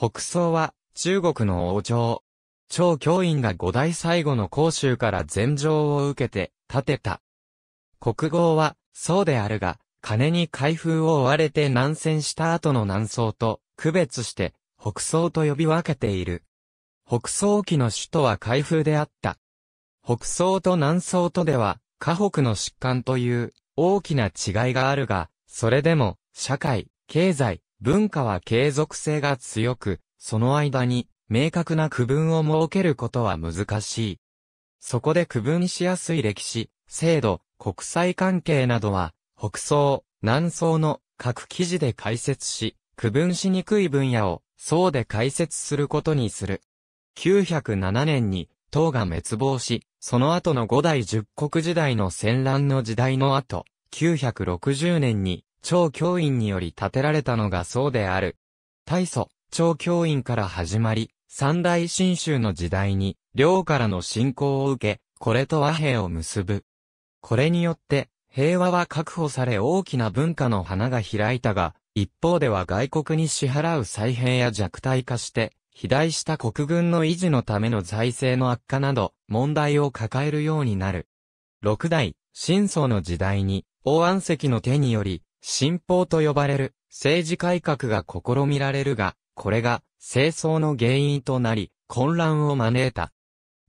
北宋は、中国の王朝。超教員が五代最後の公衆から禅譲を受けて、建てた。国号は、そうであるが、金に開封を追われて南戦した後の南宋と、区別して、北宋と呼び分けている。北宋期の首都は開封であった。北宋と南宋とでは、河北の疾患という、大きな違いがあるが、それでも、社会、経済、文化は継続性が強く、その間に明確な区分を設けることは難しい。そこで区分しやすい歴史、制度、国際関係などは、北総、南総の各記事で解説し、区分しにくい分野を、総で解説することにする。907年に、唐が滅亡し、その後の五代十国時代の戦乱の時代の後、960年に、超教員により建てられたのがそうである。大祖、超教員から始まり、三大新州の時代に、領からの信仰を受け、これと和平を結ぶ。これによって、平和は確保され大きな文化の花が開いたが、一方では外国に支払う再編や弱体化して、肥大した国軍の維持のための財政の悪化など、問題を抱えるようになる。六代、新宗の時代に、王安石の手により、新法と呼ばれる政治改革が試みられるが、これが清掃の原因となり、混乱を招いた。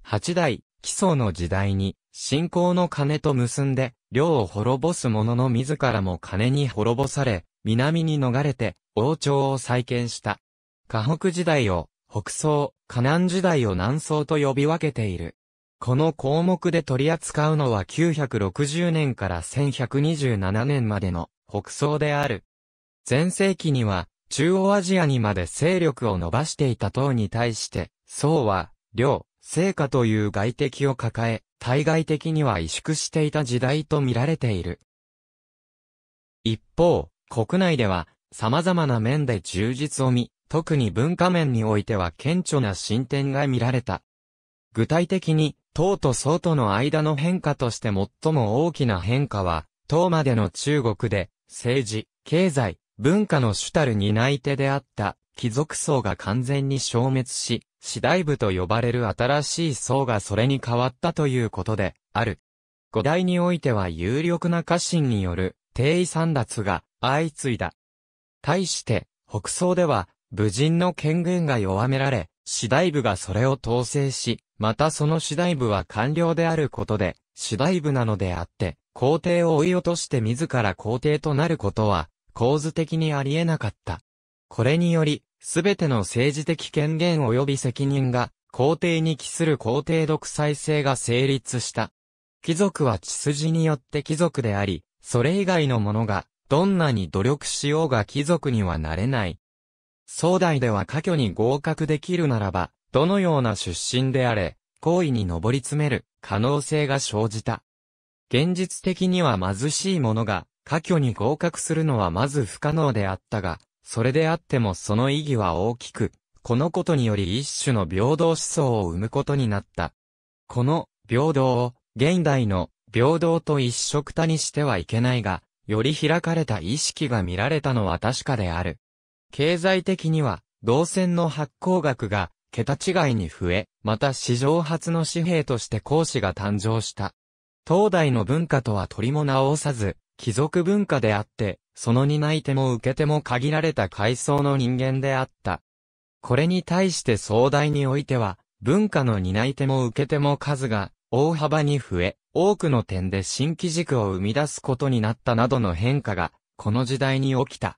八代、基礎の時代に、信仰の金と結んで、領を滅ぼす者の自らも金に滅ぼされ、南に逃れて、王朝を再建した。河北時代を、北宋、河南時代を南宋と呼び分けている。この項目で取り扱うのは960年から1127年までの北宋である。前世紀には、中央アジアにまで勢力を伸ばしていた党に対して、宋は、領、聖果という外敵を抱え、対外的には萎縮していた時代と見られている。一方、国内では、様々な面で充実を見、特に文化面においては顕著な進展が見られた。具体的に、党と宋との間の変化として最も大きな変化は、党までの中国で、政治、経済、文化の主たる担い手であった貴族層が完全に消滅し、次第部と呼ばれる新しい層がそれに変わったということである。五代においては有力な家臣による定位散奪が相次いだ。対して、北宋では、武人の権限が弱められ、次第部がそれを統制し、またその次第部は官僚であることで、次第部なのであって、皇帝を追い落として自ら皇帝となることは、構図的にありえなかった。これにより、すべての政治的権限及び責任が、皇帝に帰する皇帝独裁制が成立した。貴族は血筋によって貴族であり、それ以外の者が、どんなに努力しようが貴族にはなれない。壮大では科挙に合格できるならば、どのような出身であれ、行為に上り詰める可能性が生じた。現実的には貧しい者が、科挙に合格するのはまず不可能であったが、それであってもその意義は大きく、このことにより一種の平等思想を生むことになった。この平等を現代の平等と一色他にしてはいけないが、より開かれた意識が見られたのは確かである。経済的には、銅線の発行額が、桁違いに増え、また史上初の紙幣として講師が誕生した。当代の文化とは取りも直さず、貴族文化であって、その担い手も受け手も限られた階層の人間であった。これに対して壮大においては、文化の担い手も受け手も数が大幅に増え、多くの点で新規軸を生み出すことになったなどの変化が、この時代に起きた。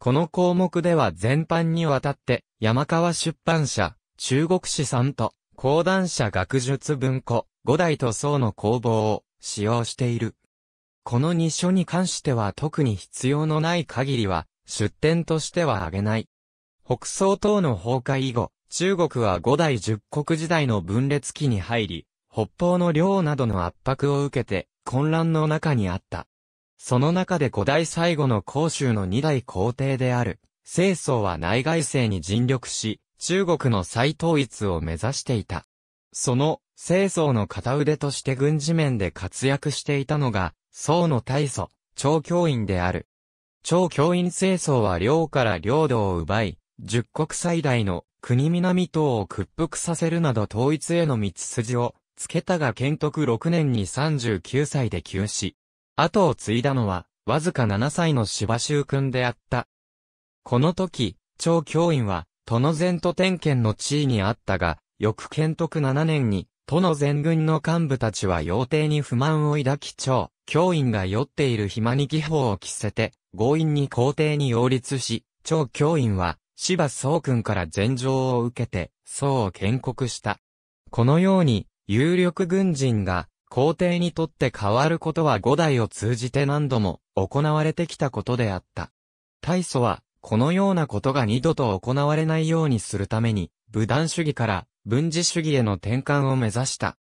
この項目では全般にわたって、山川出版社、中国資産と、講談社学術文庫、五代と宋の工房を使用している。この二書に関しては特に必要のない限りは、出典としては挙げない。北宋等の崩壊以後、中国は五代十国時代の分裂期に入り、北方の領などの圧迫を受けて、混乱の中にあった。その中で五代最後の甲州の二代皇帝である、清宗は内外政に尽力し、中国の再統一を目指していた。その清掃の片腕として軍事面で活躍していたのが、宋の大祖、長教員である。長教員清掃は領から領土を奪い、十国最大の国南島を屈服させるなど統一への道筋をつけたが建徳6年に39歳で急死。後を継いだのは、わずか7歳の芝州君であった。この時、張教員は、殿前と天権の地位にあったが、翌建徳7年に、都の全軍の幹部たちは妖帝に不満を抱き長、教員が酔っている暇に技法を着せて、強引に皇帝に擁立し、長教員は、芝宗君から禅状を受けて、宋を建国した。このように、有力軍人が、皇帝にとって変わることは五代を通じて何度も行われてきたことであった。大祖は、このようなことが二度と行われないようにするために、武断主義から軍事主義への転換を目指した。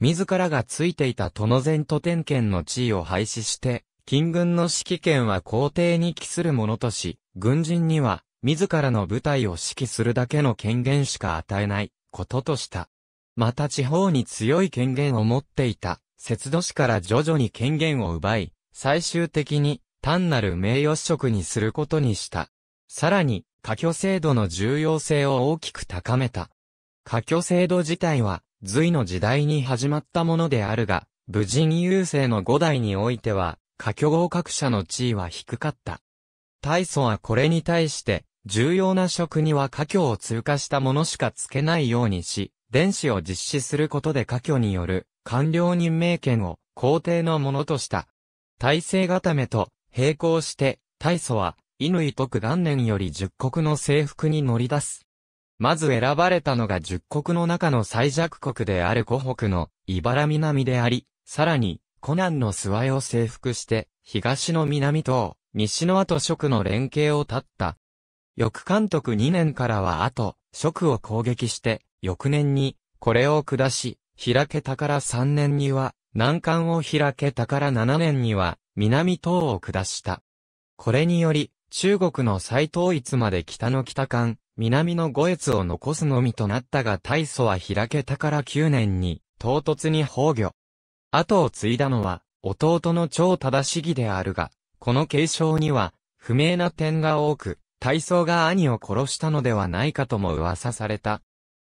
自らがついていた殿前都天権の地位を廃止して、金軍の指揮権は皇帝に帰するものとし、軍人には、自らの部隊を指揮するだけの権限しか与えない、こととした。また地方に強い権限を持っていた、節度氏から徐々に権限を奪い、最終的に、単なる名誉職にすることにした。さらに、科挙制度の重要性を大きく高めた。科挙制度自体は、隋の時代に始まったものであるが、武人優勢の五代においては、科挙合格者の地位は低かった。大祖はこれに対して、重要な職には科挙を通過したものしかつけないようにし、電子を実施することで科挙による官僚任命権を皇帝のものとした。体制固めと並行して、大祖は、乾徳元年より十国の征服に乗り出す。まず選ばれたのが十国の中の最弱国である湖北の茨南であり、さらに、湖南の諏訪を征服して、東の南と、西の後蜀の連携を立った。翌監督2年からは後、蜀を攻撃して、翌年に、これを下し、開けたから3年には、南関を開けたから7年には、南東を下した。これにより、中国の再統一まで北の北関、南の五越を残すのみとなったが大祖は開けたから9年に、唐突に崩御。後を継いだのは、弟の超正しぎであるが、この継承には、不明な点が多く、大祖が兄を殺したのではないかとも噂された。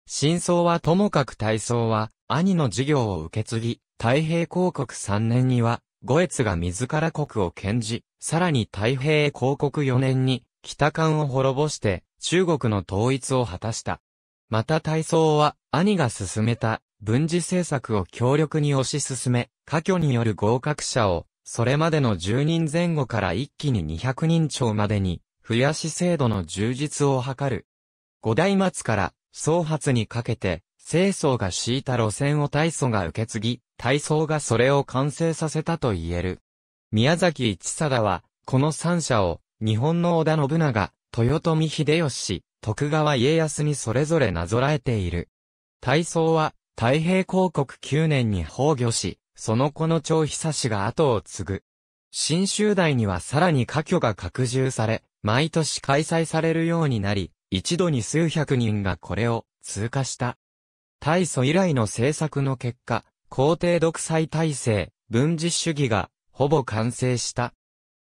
真相はともかく大祖は、兄の事業を受け継ぎ、太平公国3年には、五越が自ら国を献じ、さらに太平公国4年に、北韓を滅ぼして中国の統一を果たした。また大操は兄が進めた軍事政策を強力に推し進め、科挙による合格者をそれまでの10人前後から一気に200人超までに増やし制度の充実を図る。五代末から総発にかけて清掃が敷いた路線を大祖が受け継ぎ、大操がそれを完成させたと言える。宮崎一貞は、この三者を、日本の織田信長、豊臣秀吉、徳川家康にそれぞれなぞらえている。大宗は、太平公国9年に崩御し、その子の長久氏が後を継ぐ。新州代にはさらに科挙が拡充され、毎年開催されるようになり、一度に数百人がこれを通過した。大祖以来の政策の結果、皇帝独裁体制、軍事主義が、ほぼ完成した。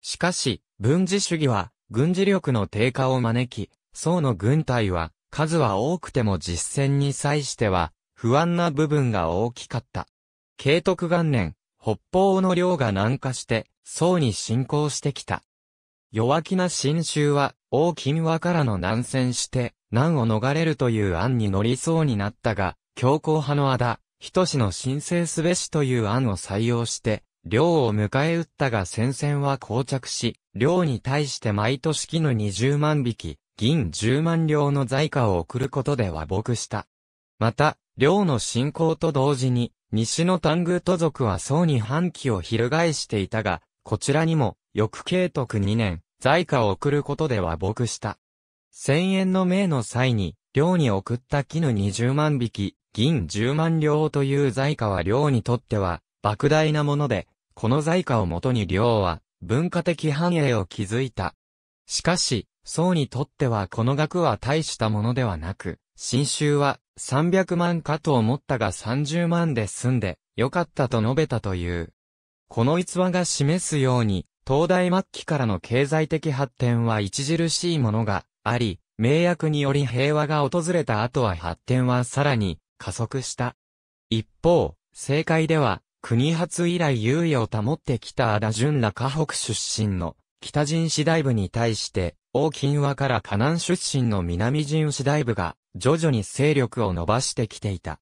しかし、軍事主義は、軍事力の低下を招き、宋の軍隊は、数は多くても実戦に際しては、不安な部分が大きかった。慶徳元年、北方の領が南下して、宋に侵攻してきた。弱気な新州は、大金和からの南戦して、難を逃れるという案に乗りそうになったが、強硬派のだ、人志の申請すべしという案を採用して、領を迎え撃ったが戦線は膠着し、領に対して毎年絹20万匹、銀10万両の財貨を送ることで和睦した。また、領の侵攻と同時に、西の丹宮都族は宋に反旗を翻していたが、こちらにも、翌慶徳2年、財貨を送ることで和睦した。千円の命の際に、領に送った絹20万匹、銀10万両という財貨は領にとっては、莫大なもので、この財貨をもとに領は文化的繁栄を築いた。しかし、宋にとってはこの額は大したものではなく、新州は300万かと思ったが30万で済んでよかったと述べたという。この逸話が示すように、東大末期からの経済的発展は著しいものがあり、名約により平和が訪れた後は発展はさらに加速した。一方、政界では国発以来優位を保ってきた安田淳ら河北出身の北人市大部に対して、王金和から河南出身の南人市大部が徐々に勢力を伸ばしてきていた。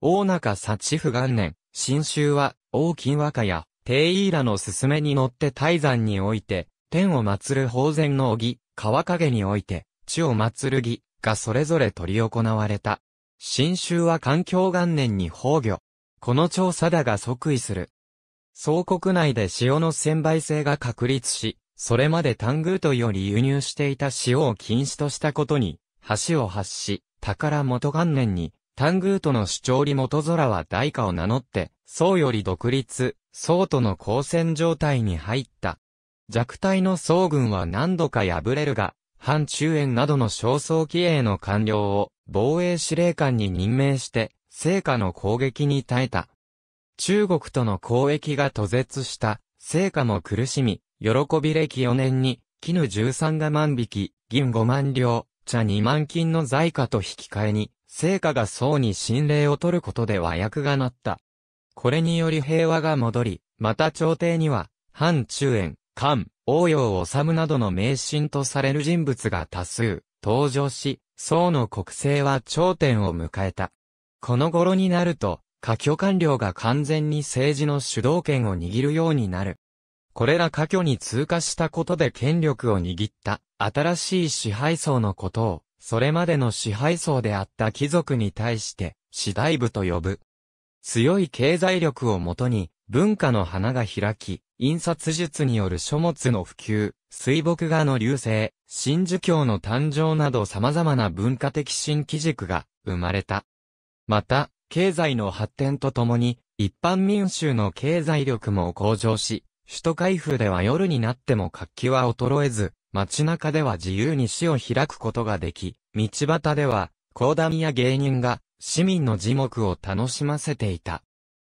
大中幸府元年、新州は王金和家や帝位らの勧めに乗って大山において、天を祀る宝前の儀、川影において、地を祀る儀がそれぞれ取り行われた。新州は環境元年に崩御、この調査だが即位する。総国内で塩の専売制が確立し、それまでタングートより輸入していた塩を禁止としたことに、橋を発し、宝元元年に、タングートの主張に元空は大化を名乗って、宋より独立、宋との交戦状態に入った。弱体の宋軍は何度か敗れるが、反中縁などの焦燥機営の官僚を防衛司令官に任命して、成果の攻撃に耐えた。中国との交易が途絶した、成果も苦しみ、喜び歴4年に、絹13が万匹、銀5万両、茶2万金の在貨と引き換えに、成果が宋に信霊を取ることで和訳がなった。これにより平和が戻り、また朝廷には、反中園、漢、王陽治などの名神とされる人物が多数、登場し、宋の国政は頂点を迎えた。この頃になると、下挙官僚が完全に政治の主導権を握るようになる。これら下挙に通過したことで権力を握った新しい支配層のことを、それまでの支配層であった貴族に対して、次第部と呼ぶ。強い経済力をもとに、文化の花が開き、印刷術による書物の普及、水墨画の流星、新儒教の誕生など様々な文化的新基軸が生まれた。また、経済の発展とともに、一般民衆の経済力も向上し、首都開封では夜になっても活気は衰えず、街中では自由に市を開くことができ、道端では、講談や芸人が、市民の耳目を楽しませていた。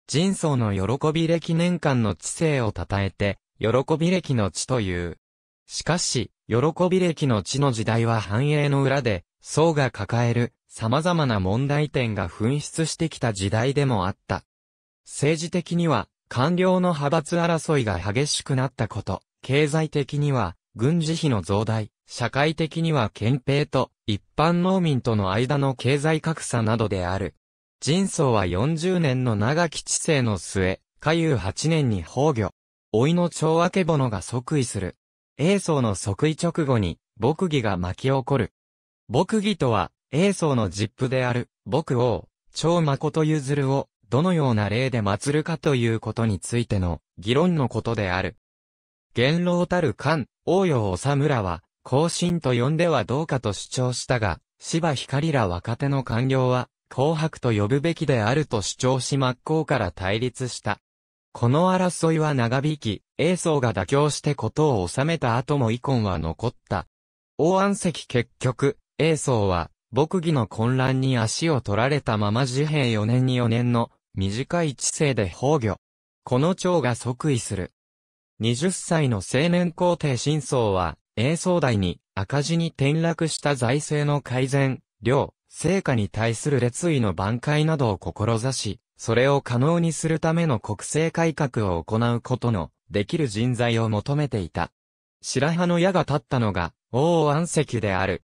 人相の喜び歴年間の知性を称えて、喜び歴の地という。しかし、喜び歴の地の時代は繁栄の裏で、僧が抱える様々な問題点が噴出してきた時代でもあった。政治的には、官僚の派閥争いが激しくなったこと、経済的には、軍事費の増大、社会的には憲兵と一般農民との間の経済格差などである。人相は40年の長き治世の末、下遊8年に崩御。老いの長明けぼのが即位する。英宗の即位直後に、牧儀が巻き起こる。牧儀とは、英宗の実父である、牧王、長誠譲を、どのような例で祀るかということについての、議論のことである。元老たる官、王陽治村は、後進と呼んではどうかと主張したが、芝光ら若手の官僚は、紅白と呼ぶべきであると主張し真っ向から対立した。この争いは長引き、英宗が妥協してことを収めた後も遺恨は残った。王安石結局、英宗は、牧義の混乱に足を取られたまま治平4年に4年の短い知性で崩御。この長が即位する。20歳の青年皇帝新宗は、英宗代に赤字に転落した財政の改善、量、成果に対する列位の挽回などを志し、それを可能にするための国政改革を行うことの、できる人材を求めていた。白羽の矢が立ったのが、王安石である。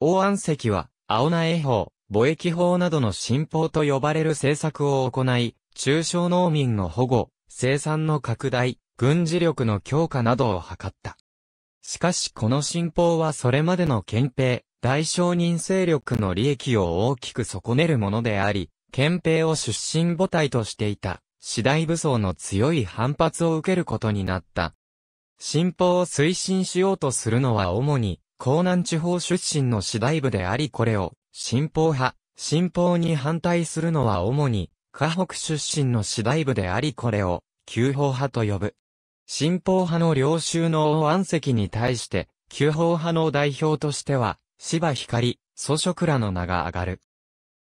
王安石は、青苗法、貿易法などの新法と呼ばれる政策を行い、中小農民の保護、生産の拡大、軍事力の強化などを図った。しかしこの新法はそれまでの憲兵、大商人勢力の利益を大きく損ねるものであり、憲兵を出身母体としていた、次第武装の強い反発を受けることになった。新法を推進しようとするのは主に、江南地方出身の次第部でありこれを、新法派、新法に反対するのは主に、河北出身の次第部でありこれを、旧法派と呼ぶ。新法派の領収の王安石に対して、旧法派の代表としては、芝光、祖職らの名が上がる。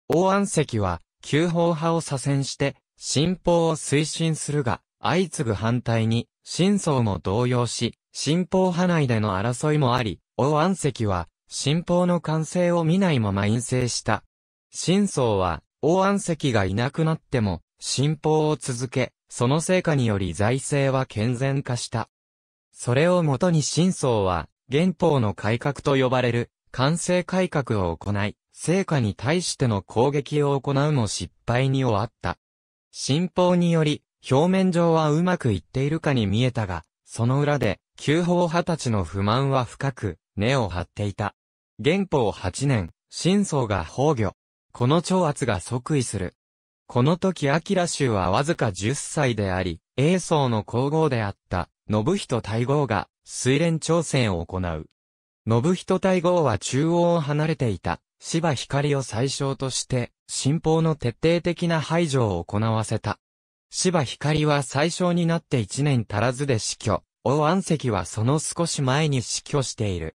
王安石は、旧法派を左遷して、新法を推進するが、相次ぐ反対に、新僧も動揺し、新法派内での争いもあり、王安石は、新法の完成を見ないまま陰性した。新僧は、王安石がいなくなっても、新法を続け、その成果により財政は健全化した。それをもとに新僧は、原法の改革と呼ばれる、完成改革を行い、成果に対しての攻撃を行うも失敗に終わった。新法により、表面上はうまくいっているかに見えたが、その裏で、旧法派たちの不満は深く、根を張っていた。元宝8年、新僧が崩御。この懲圧が即位する。この時明州はわずか10歳であり、英宗の皇后であった、信人大号が、水連挑戦を行う。信人大号は中央を離れていた。芝光を最小として、新法の徹底的な排除を行わせた。芝光は最小になって1年足らずで死去、大安石はその少し前に死去している。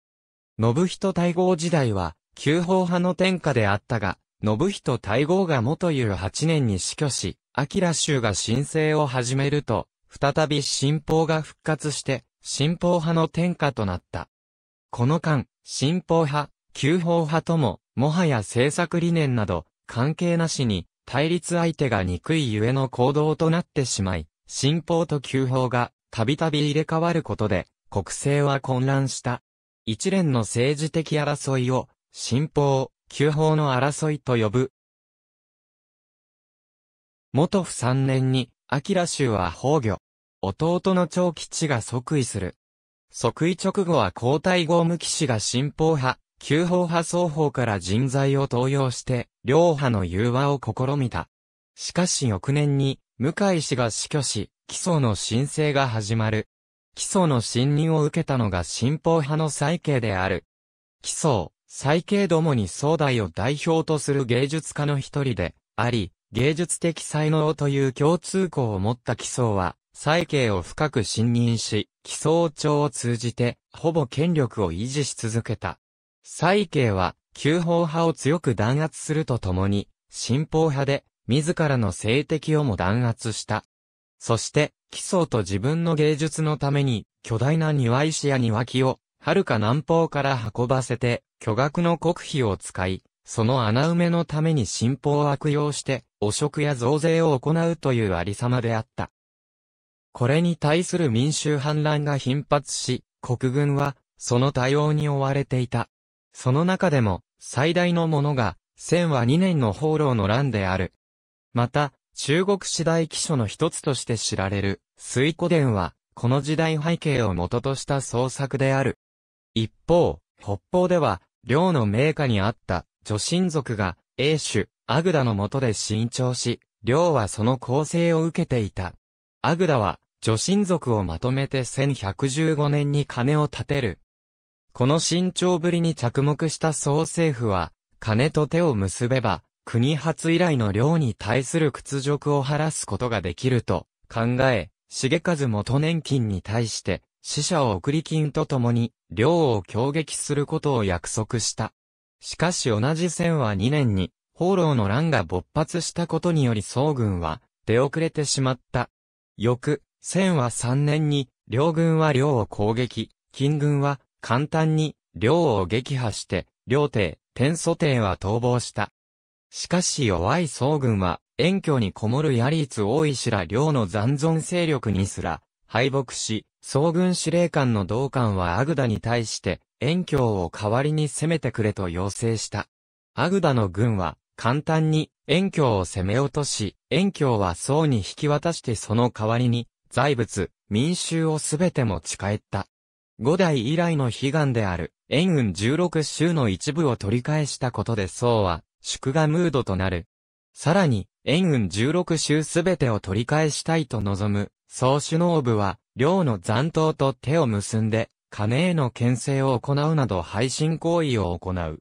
信人大号時代は、旧法派の天下であったが、信人大号が元いう8年に死去し、明州が申請を始めると、再び新法が復活して、新法派の天下となった。この間、新法派、旧法派とも、もはや政策理念など、関係なしに、対立相手が憎いゆえの行動となってしまい、新法と旧法が、たびたび入れ替わることで、国政は混乱した。一連の政治的争いを、新法、旧法の争いと呼ぶ。元府3年に、明州は崩御。弟の長吉が即位する。即位直後は皇太后無騎士が新法派、旧法派双方から人材を登用して、両派の融和を試みた。しかし翌年に、向井氏が死去し、基礎の申請が始まる。基礎の信任を受けたのが新法派の再慶である。基礎、再慶どもに壮大を代表とする芸術家の一人で、あり、芸術的才能という共通項を持った基礎は、再慶を深く信任し、基礎庁を通じて、ほぼ権力を維持し続けた。蔡慶は、旧法派を強く弾圧するとともに、新法派で、自らの政敵をも弾圧した。そして、基礎と自分の芸術のために、巨大な庭石や庭木を、遥か南方から運ばせて、巨額の国費を使い、その穴埋めのために新法を悪用して、汚職や増税を行うというありさまであった。これに対する民衆反乱が頻発し、国軍は、その対応に追われていた。その中でも、最大のものが、千は二年の放浪の乱である。また、中国史代記書の一つとして知られる、水古伝は、この時代背景を元とした創作である。一方、北方では、領の名下にあった、女真族が、英主、アグダの下で新調し、領はその構成を受けていた。アグダは、女真族をまとめて1115年に金を建てる。この慎重ぶりに着目した総政府は、金と手を結べば、国初以来の領に対する屈辱を晴らすことができると考え、重和元年金に対して、死者を送り金とともに、領を強撃することを約束した。しかし同じ戦は2年に、放浪の乱が勃発したことにより総軍は、出遅れてしまった。翌、戦は3年に、両軍は領を攻撃、金軍は簡単に、領を撃破して、領帝、天祖帝は逃亡した。しかし弱い総軍は、遠距にこもるヤリーツ大石ら領の残存勢力にすら、敗北し、総軍司令官の同官はアグダに対して、遠距を代わりに攻めてくれと要請した。アグダの軍は、簡単に、遠距を攻め落とし、遠距は総に引き渡してその代わりに、財物、民衆をすべて持ち帰った。五代以来の悲願である、円雲十六州の一部を取り返したことで宋は、祝賀ムードとなる。さらに、円雲十六州すべてを取り返したいと望む、宋首脳部は、領の残党と手を結んで、金への牽制を行うなど配信行為を行う。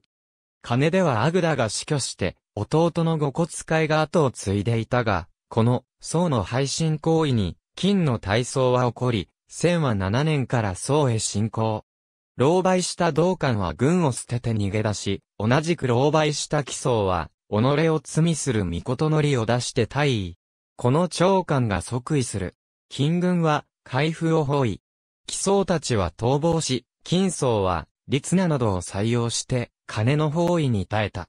金ではアグダが死去して、弟の御骨いが後を継いでいたが、この、宋の配信行為に、金の体操は起こり、千は七年から宋へ侵攻。狼狽した道館は軍を捨てて逃げ出し、同じく狼狽した奇僧は、己を罪する御事のりを出して退位。この長官が即位する。金軍は、海封を包囲。奇僧たちは逃亡し、金僧は、律那などを採用して、金の包囲に耐えた。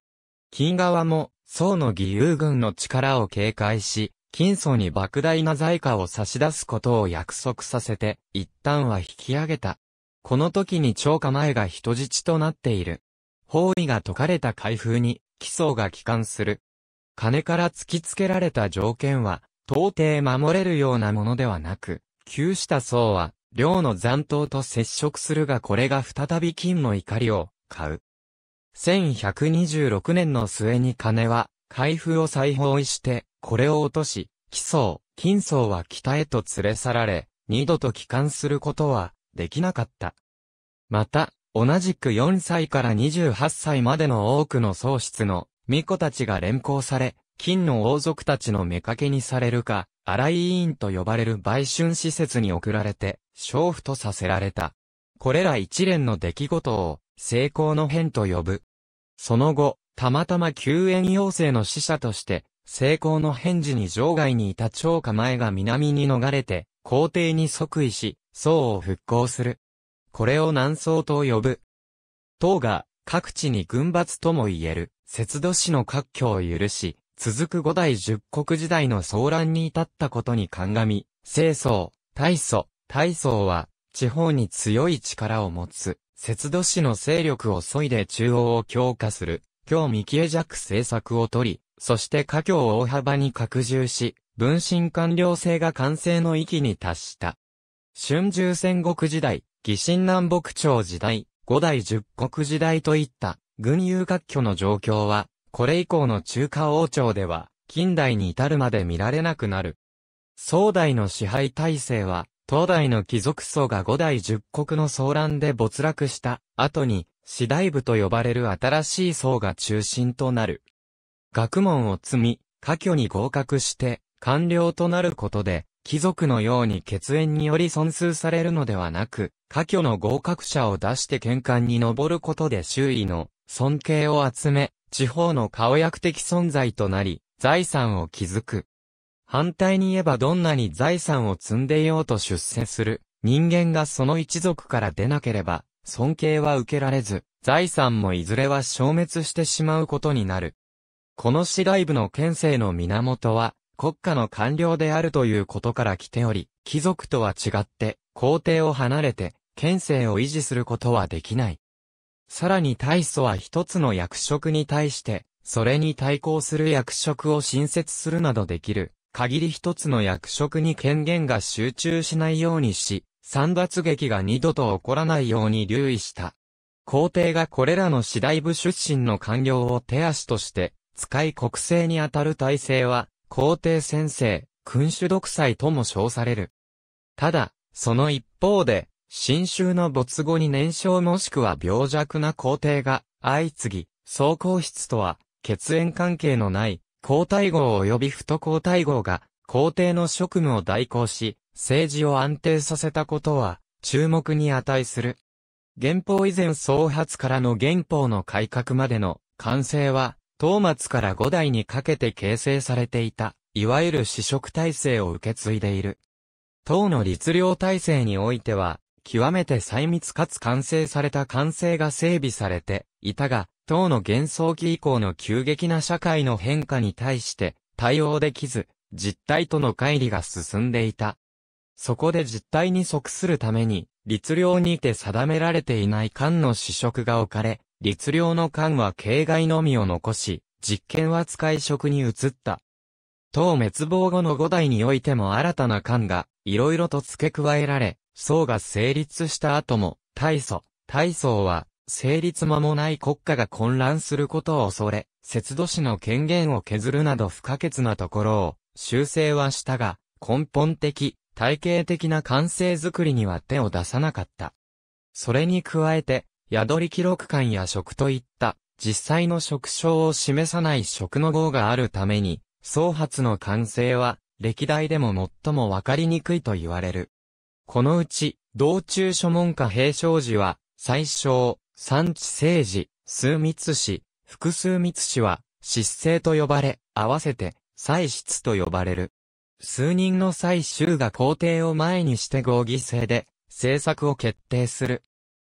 金側も、宋の義勇軍の力を警戒し、金層に莫大な財貨を差し出すことを約束させて、一旦は引き上げた。この時に超過前が人質となっている。包囲が解かれた開封に、基礎が帰還する。金から突きつけられた条件は、到底守れるようなものではなく、旧した層は、量の残党と接触するがこれが再び金の怒りを、買う。1126年の末に金は、開封を再包囲して、これを落とし、奇想、金層は北へと連れ去られ、二度と帰還することはできなかった。また、同じく4歳から28歳までの多くの喪失の巫女たちが連行され、金の王族たちの目けにされるか、荒井委員と呼ばれる売春施設に送られて、娼婦とさせられた。これら一連の出来事を、成功の変と呼ぶ。その後、たまたま救援要請の使者として、成功の返事に場外にいた張家前が南に逃れて、皇帝に即位し、宋を復興する。これを南宋と呼ぶ。唐が、各地に軍閥とも言える、節度史の割拠を許し、続く五代十国時代の騒乱に至ったことに鑑み、清宋、大祖、大宋は、地方に強い力を持つ、節度史の勢力を削いで中央を強化する、今日見切弱政策を取り、そして華境を大幅に拡充し、分身官僚制が完成の域に達した。春秋戦国時代、義神南北朝時代、五代十国時代といった、軍友割拠の状況は、これ以降の中華王朝では、近代に至るまで見られなくなる。宋代の支配体制は、東代の貴族層が五代十国の騒乱で没落した後に、四大部と呼ばれる新しい層が中心となる。学問を積み、科挙に合格して、官僚となることで、貴族のように血縁により損数されるのではなく、科挙の合格者を出して玄関に上ることで周囲の尊敬を集め、地方の顔役的存在となり、財産を築く。反対に言えばどんなに財産を積んでいようと出世する、人間がその一族から出なければ、尊敬は受けられず、財産もいずれは消滅してしまうことになる。この次第部の県政の源は、国家の官僚であるということから来ており、貴族とは違って、皇帝を離れて、県政を維持することはできない。さらに大祖は一つの役職に対して、それに対抗する役職を新設するなどできる、限り一つの役職に権限が集中しないようにし、三奪劇が二度と起こらないように留意した。皇帝がこれらの次第部出身の官僚を手足として、使い国政にあたる体制は、皇帝先生、君主独裁とも称される。ただ、その一方で、新州の没後に年少もしくは病弱な皇帝が相次ぎ、総皇室とは血縁関係のない皇太后及び太皇太后が皇帝の職務を代行し、政治を安定させたことは注目に値する。憲法以前創発からの憲法の改革までの完成は東末から五代にかけて形成されていた、いわゆる試食体制を受け継いでいる。唐の律令体制においては、極めて細密かつ完成された完成が整備されていたが、唐の幻想期以降の急激な社会の変化に対して対応できず、実態との乖離が進んでいた。そこで実態に即するために、律令にて定められていない官の試食が置かれ、律令の官は形外のみを残し、実権は使い職に移った。唐滅亡後の五代においても新たな官が、いろいろと付け加えられ、宋が成立した後も、大祖、大宋は、成立間もない国家が混乱することを恐れ、節度史の権限を削るなど不可欠なところを、修正はしたが、根本的、体系的な完成づくりには手を出さなかった。それに加えて、宿り記録館や食といった実際の食称を示さない食の号があるために、総発の完成は歴代でも最もわかりにくいと言われる。このうち、道中諸門下平昌寺は、最小、三地政治、数密氏、複数密氏は、失政と呼ばれ、合わせて、祭室と呼ばれる。数人の祭宗が皇帝を前にして合議制で、政策を決定する。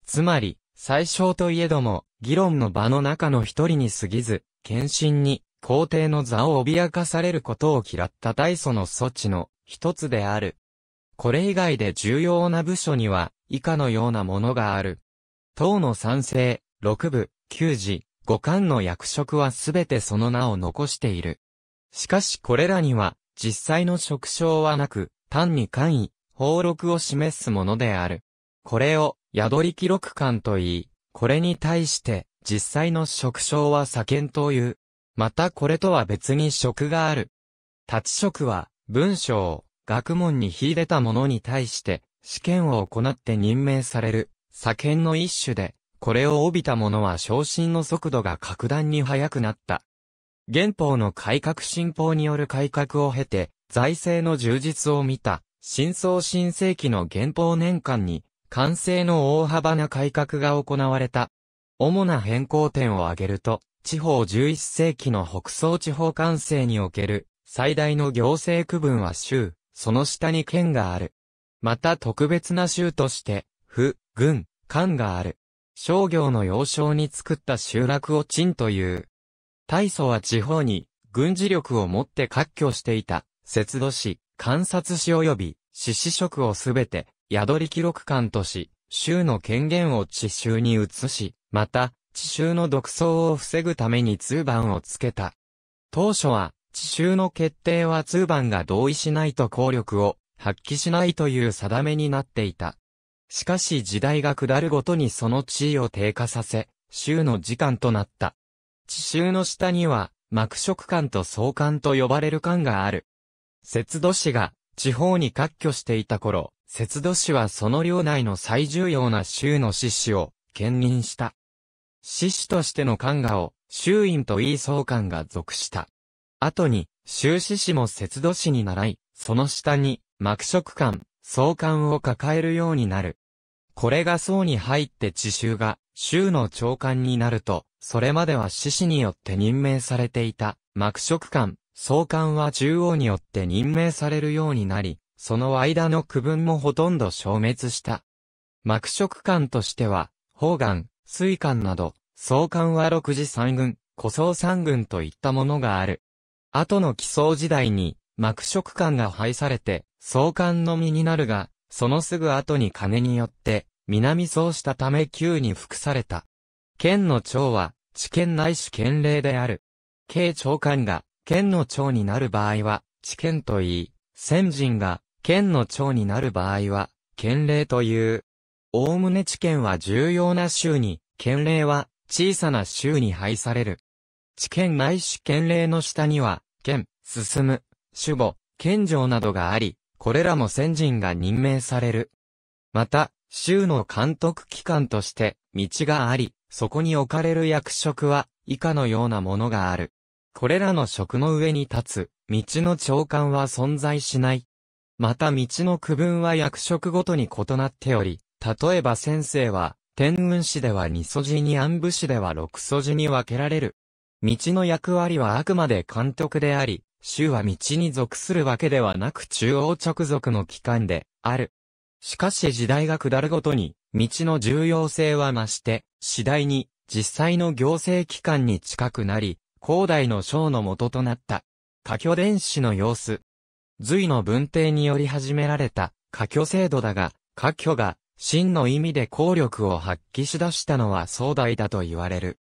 つまり、最小といえども、議論の場の中の一人に過ぎず、献身に、皇帝の座を脅かされることを嫌った大祖の措置の一つである。これ以外で重要な部署には、以下のようなものがある。党の賛成、六部、九字、五官の役職はすべてその名を残している。しかしこれらには、実際の職称はなく、単に官位、法録を示すものである。これを、宿り記録官と言い、これに対して、実際の食称は左見という。またこれとは別に職がある。立職は、文章、学問に秀でた者に対して、試験を行って任命される、左見の一種で、これを帯びた者は昇進の速度が格段に速くなった。憲法の改革進法による改革を経て、財政の充実を見た、新創新世紀の原法年間に、完成の大幅な改革が行われた。主な変更点を挙げると、地方11世紀の北総地方完成における最大の行政区分は州、その下に県がある。また特別な州として、府、郡、官がある。商業の要衝に作った集落を鎮という。大祖は地方に軍事力を持って割拠していた、節度市、観察市及び、市市職をすべて宿り記録官とし、州の権限を地州に移し、また、地州の独走を防ぐために通番をつけた。当初は、地州の決定は通番が同意しないと効力を発揮しないという定めになっていた。しかし時代が下るごとにその地位を低下させ、州の時間となった。地州の下には、幕職官と総官と呼ばれる官がある。節度氏が地方に割拠していた頃、節度師はその領内の最重要な州の志士を兼任した。志士としての官画を州院といい総官が属した。後に、州志士も節度師に習い、その下に、幕職官、総官を抱えるようになる。これが層に入って地州が、州の長官になると、それまでは志士によって任命されていた、幕職官、総官は中央によって任命されるようになり、その間の区分もほとんど消滅した。幕食官としては、方艦、水官など、総官は六次三軍、古装三軍といったものがある。後の奇想時代に、幕食官が廃されて、総官のみになるが、そのすぐ後に金によって、南そうしたため旧に服された。県の長は、地県内市県令である。慶長官が、県の長になる場合は、地県といい、先人が、県の長になる場合は、県令という。おおむね地県は重要な州に、県令は小さな州に配される。地県ないし県令の下には、県、進む、守護、県城などがあり、これらも先人が任命される。また、州の監督機関として、道があり、そこに置かれる役職は、以下のようなものがある。これらの職の上に立つ、道の長官は存在しない。また道の区分は役職ごとに異なっており、例えば先生は、天雲市では二素寺に安部市では六素寺に分けられる。道の役割はあくまで監督であり、州は道に属するわけではなく中央直属の機関である。しかし時代が下るごとに、道の重要性は増して、次第に実際の行政機関に近くなり、広大の章の元となった。家居電子の様子、隋の文帝により始められた、科挙制度だが、科挙が、真の意味で効力を発揮し出したのは壮大だと言われる。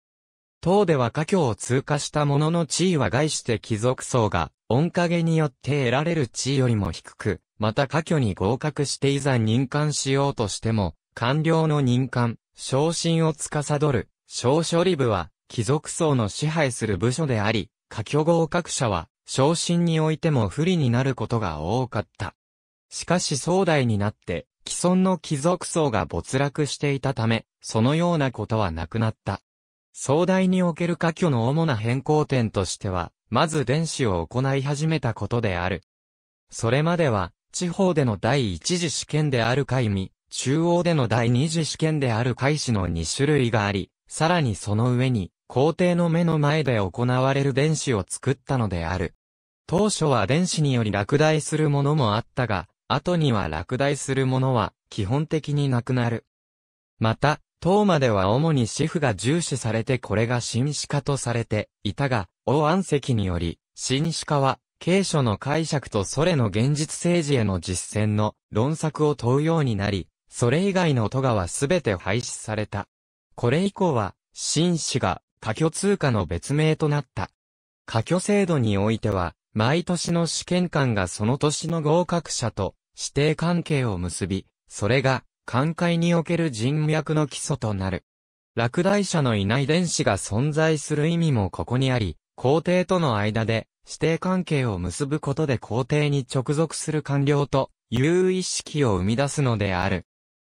唐では科挙を通過した者の地位は概して貴族層が、恩陰によって得られる地位よりも低く、また科挙に合格していざ任官しようとしても、官僚の任官、昇進を司る、小処理部は、貴族層の支配する部署であり、科挙合格者は、昇進においても不利になることが多かった。しかし壮大になって、既存の貴族層が没落していたため、そのようなことはなくなった。壮大における科挙の主な変更点としては、まず電子を行い始めたことである。それまでは、地方での第一次試験である会味、中央での第二次試験である会試の2種類があり、さらにその上に、皇帝の目の前で行われる電子を作ったのである。当初は電子により落第するものもあったが、後には落第するものは基本的になくなる。また、当までは主に死婦が重視されてこれが新史化とされていたが、王安石により、新史化は、経書の解釈とそれの現実政治への実践の論作を問うようになり、それ以外の都がはすべて廃止された。これ以降は、紳史が過去通貨の別名となった。過去制度においては、毎年の試験官がその年の合格者と指定関係を結び、それが、寛解における人脈の基礎となる。落第者のいない電子が存在する意味もここにあり、皇帝との間で指定関係を結ぶことで皇帝に直属する官僚という意識を生み出すのである。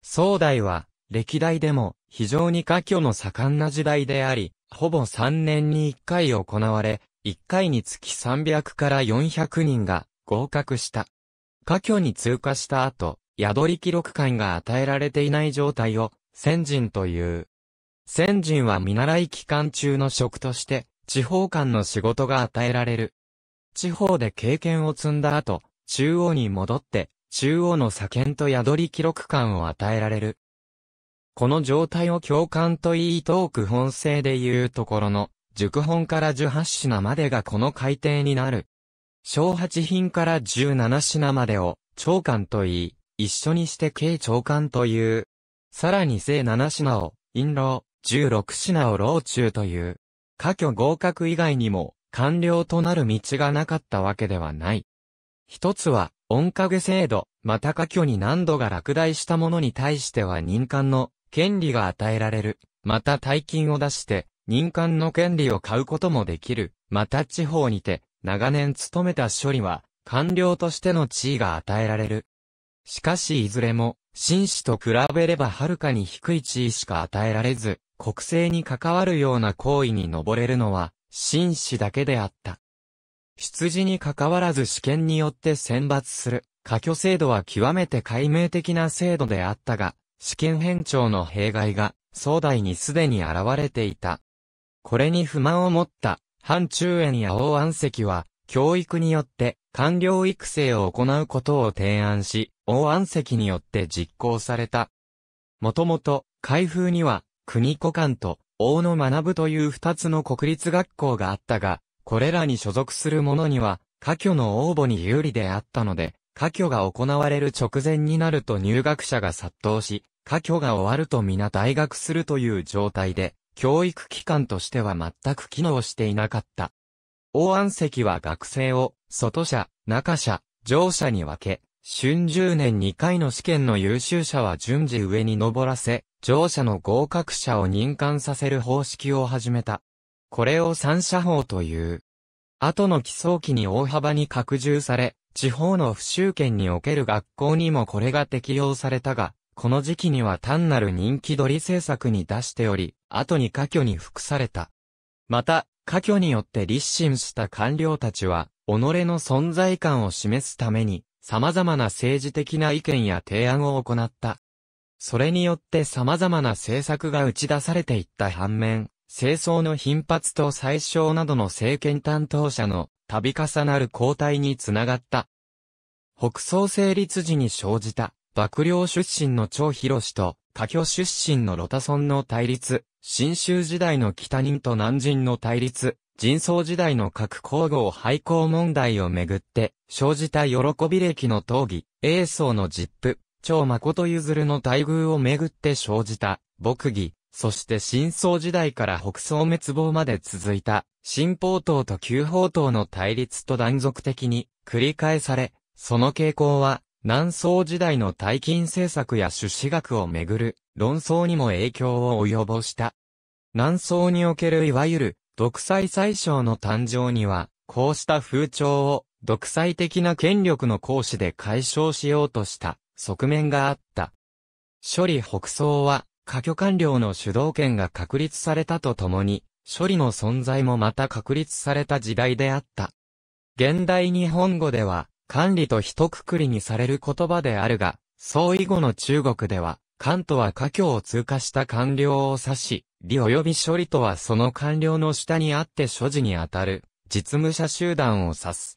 宋代は、歴代でも非常に科挙の盛んな時代であり、ほぼ3年に1回行われ、1回につき300から400人が合格した。科挙に通過した後、宿り記録館が与えられていない状態を、先人という。先人は見習い期間中の職として、地方間の仕事が与えられる。地方で経験を積んだ後、中央に戻って、中央の左検と宿り記録館を与えられる。この状態を共感と言い遠く本性で言うところの、熟本から18品までがこの改定になる。小八品から17品までを、長官と言い、一緒にして軽長官という。さらに正7品を、陰老、16品を老中という。過挙合格以外にも、官僚となる道がなかったわけではない。一つは、恩影制度、また過去に何度が落第したのに対しては任官の権利が与えられる。また大金を出して、民間の権利を買うこともできる。また地方にて、長年勤めた処理は、官僚としての地位が与えられる。しかしいずれも、紳士と比べればはるかに低い地位しか与えられず、国政に関わるような行為に登れるのは、紳士だけであった。出自に関わらず試験によって選抜する、科挙制度は極めて解明的な制度であったが、試験編長の弊害が、壮大にすでに現れていた。これに不満を持った、反中園や王安石は、教育によって官僚育成を行うことを提案し、王安石によって実行された。もともと、開封には、国古館と王の学ぶという二つの国立学校があったが、これらに所属する者には、家挙の応募に有利であったので、科挙が行われる直前になると入学者が殺到し、科挙が終わると皆大学するという状態で、教育機関としては全く機能していなかった。大安石は学生を、外者、中者、上者に分け、春十年2回の試験の優秀者は順次上に登らせ、上者の合格者を任官させる方式を始めた。これを三者法という。後の起草期に大幅に拡充され、地方の府州圏における学校にもこれが適用されたが、この時期には単なる人気取り政策に出しており、後に科挙に服された。また、科挙によって立身した官僚たちは、己の存在感を示すために、様々な政治的な意見や提案を行った。それによって様々な政策が打ち出されていった反面、清掃の頻発と最小などの政権担当者の度重なる交代につながった。北総成立時に生じた、幕僚出身の張広氏と、下僑出身のロタソンの対立、新州時代の北人と南人の対立、人相時代の核交互廃校問題をめぐって、生じた喜び歴の討議、英宗の実プ、張誠譲の待遇をめぐって生じた、牧義、そして新宋時代から北宋滅亡まで続いた、新宝党と旧宝党の対立と断続的に繰り返され、その傾向は、南宋時代の大金政策や出資額をめぐる論争にも影響を及ぼした。南宋におけるいわゆる独裁最小の誕生には、こうした風潮を独裁的な権力の行使で解消しようとした側面があった。処理北宋は過去官僚の主導権が確立されたとともに、処理の存在もまた確立された時代であった。現代日本語では、管理と一括りにされる言葉であるが、相以後の中国では、官とは過去を通過した官僚を指し、理及び処理とはその官僚の下にあって所持にあたる、実務者集団を指す。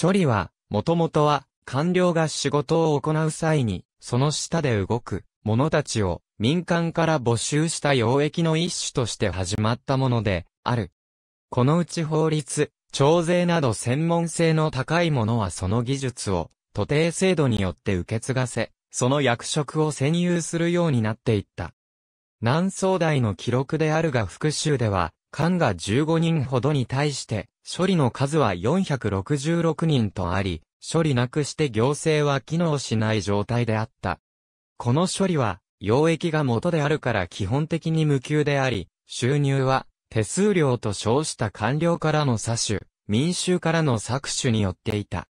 処理は、もともとは、官僚が仕事を行う際に、その下で動く、者たちを民間から募集した要役の一種として始まったもので、ある。このうち法律、徴税など専門性の高いものはその技術を、徒弟制度によって受け継がせ、その役職を占有するようになっていった。南宋代の記録であるが復讐では、官が15人ほどに対して、処理の数は466人とあり、処理なくして行政は機能しない状態であった。この処理は、溶液が元であるから基本的に無給であり、収入は、手数料と称した官僚からの詐取、民衆からの搾取によっていた。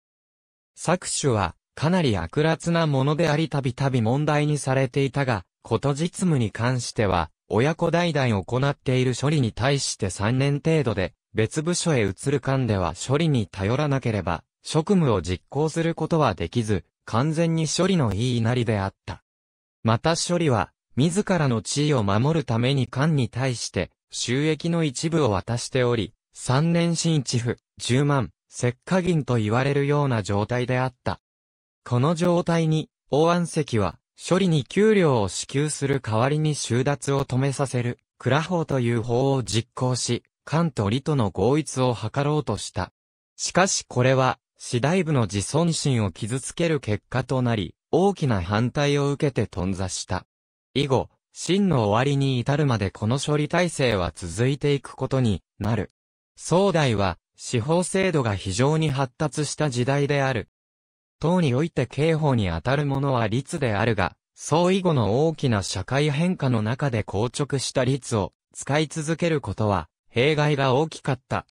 搾取は、かなり悪辣なものでありたびたび問題にされていたが、こと実務に関しては、親子代々行っている処理に対して3年程度で、別部署へ移る間では処理に頼らなければ、職務を実行することはできず、完全に処理のいいなりであった。また処理は、自らの地位を守るために官に対して、収益の一部を渡しており、三年新地府、十万、石化銀と言われるような状態であった。この状態に、王安石は、処理に給料を支給する代わりに収奪を止めさせる、倉法という法を実行し、官と利との合一を図ろうとした。しかしこれは、次第部の自尊心を傷つける結果となり、大きな反対を受けて頓挫した。以後、真の終わりに至るまでこの処理体制は続いていくことになる。宋代は、司法制度が非常に発達した時代である。党において刑法にあたるものは律であるが、総以後の大きな社会変化の中で硬直した律を使い続けることは、弊害が大きかった。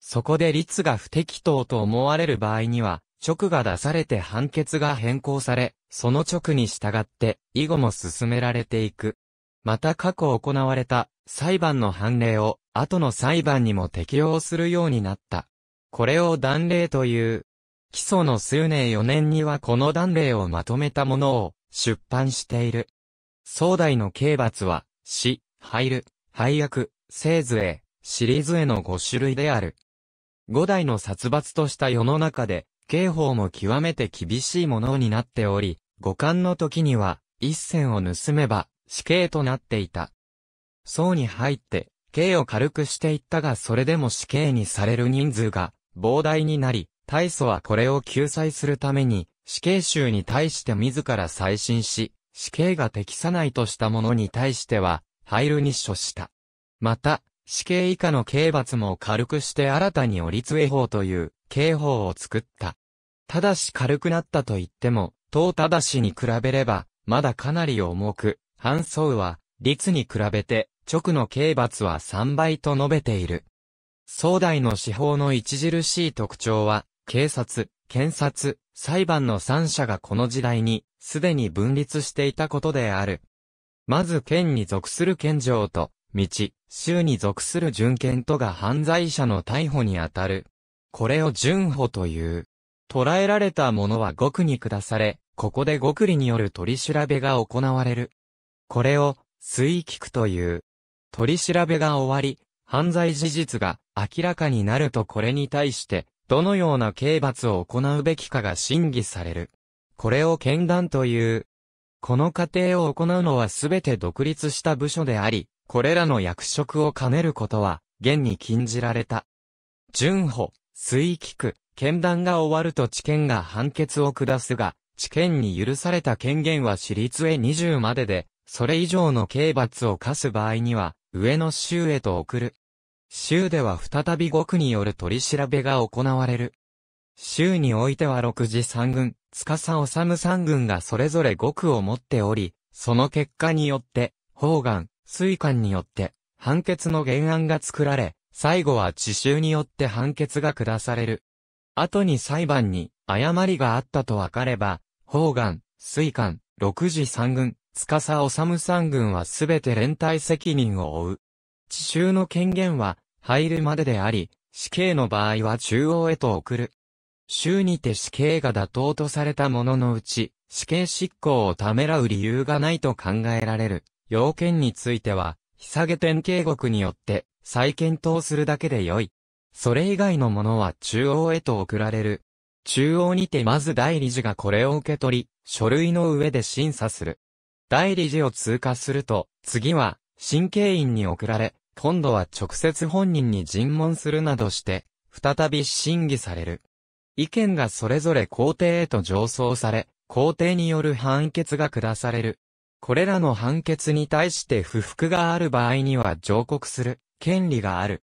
そこで律が不適当と思われる場合には、直が出されて判決が変更され、その直に従って、以後も進められていく。また過去行われた裁判の判例を後の裁判にも適用するようになった。これを断例という。基礎の数年4年にはこの断例をまとめたものを出版している。壮大の刑罰は、死、入る、配役、生図へ、シリーズへの5種類である。五代の殺伐とした世の中で、刑法も極めて厳しいものになっており、五冠の時には、一線を盗めば、死刑となっていた。層に入って、刑を軽くしていったがそれでも死刑にされる人数が膨大になり、大祖はこれを救済するために、死刑囚に対して自ら再審し、死刑が適さないとした者に対しては、廃炉に処した。また、死刑以下の刑罰も軽くして新たに折杖法という刑法を作った。ただし軽くなったと言っても、当ただしに比べれば、まだかなり重く、反相は、律に比べて、直の刑罰は3倍と述べている。総代の司法の著しい特徴は、警察、検察、裁判の三者がこの時代に、すでに分立していたことである。まず県に属する県庁と、道、州に属する準検とが犯罪者の逮捕にあたる。これを順捕という。捕らえられた者は極に下され、ここで極利による取り調べが行われる。これを、水くという。取り調べが終わり、犯罪事実が明らかになるとこれに対して、どのような刑罰を行うべきかが審議される。これを検断という。この過程を行うのはすべて独立した部署であり、これらの役職を兼ねることは、現に禁じられた。順保、水区、剣断が終わると知見が判決を下すが、知見に許された権限は私立へ20までで、それ以上の刑罰を課す場合には、上の州へと送る。州では再び獄による取り調べが行われる。州においては六次三軍、司治三軍がそれぞれ獄を持っており、その結果によって、方眼、水官によって判決の原案が作られ、最後は地州によって判決が下される。後に裁判に誤りがあったと分かれば、方願、水官、六次三軍、司治三軍はすべて連帯責任を負う。地州の権限は入るまでであり、死刑の場合は中央へと送る。州にて死刑が妥当とされたもののうち、死刑執行をためらう理由がないと考えられる。要件については、日下げ典型国によって再検討するだけでよい。それ以外のものは中央へと送られる。中央にてまず大理事がこれを受け取り、書類の上で審査する。大理事を通過すると、次は、神経院に送られ、今度は直接本人に尋問するなどして、再び審議される。意見がそれぞれ皇帝へと上奏され、皇帝による判決が下される。これらの判決に対して不服がある場合には上告する権利がある。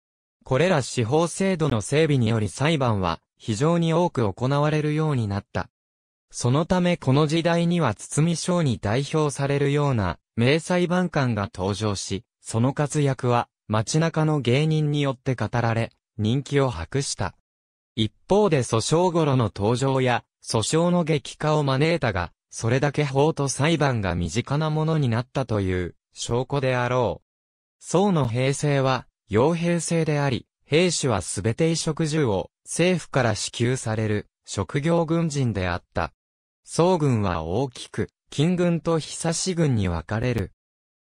これら司法制度の整備により裁判は非常に多く行われるようになった。そのためこの時代には堤省に代表されるような名裁判官が登場し、その活躍は街中の芸人によって語られ、人気を博した。一方で訴訟頃の登場や訴訟の激化を招いたが、それだけ法と裁判が身近なものになったという証拠であろう。宋の平成は、傭兵制であり、兵士はすべて衣食住を政府から支給される職業軍人であった。宋軍は大きく、金軍と久し軍に分かれる。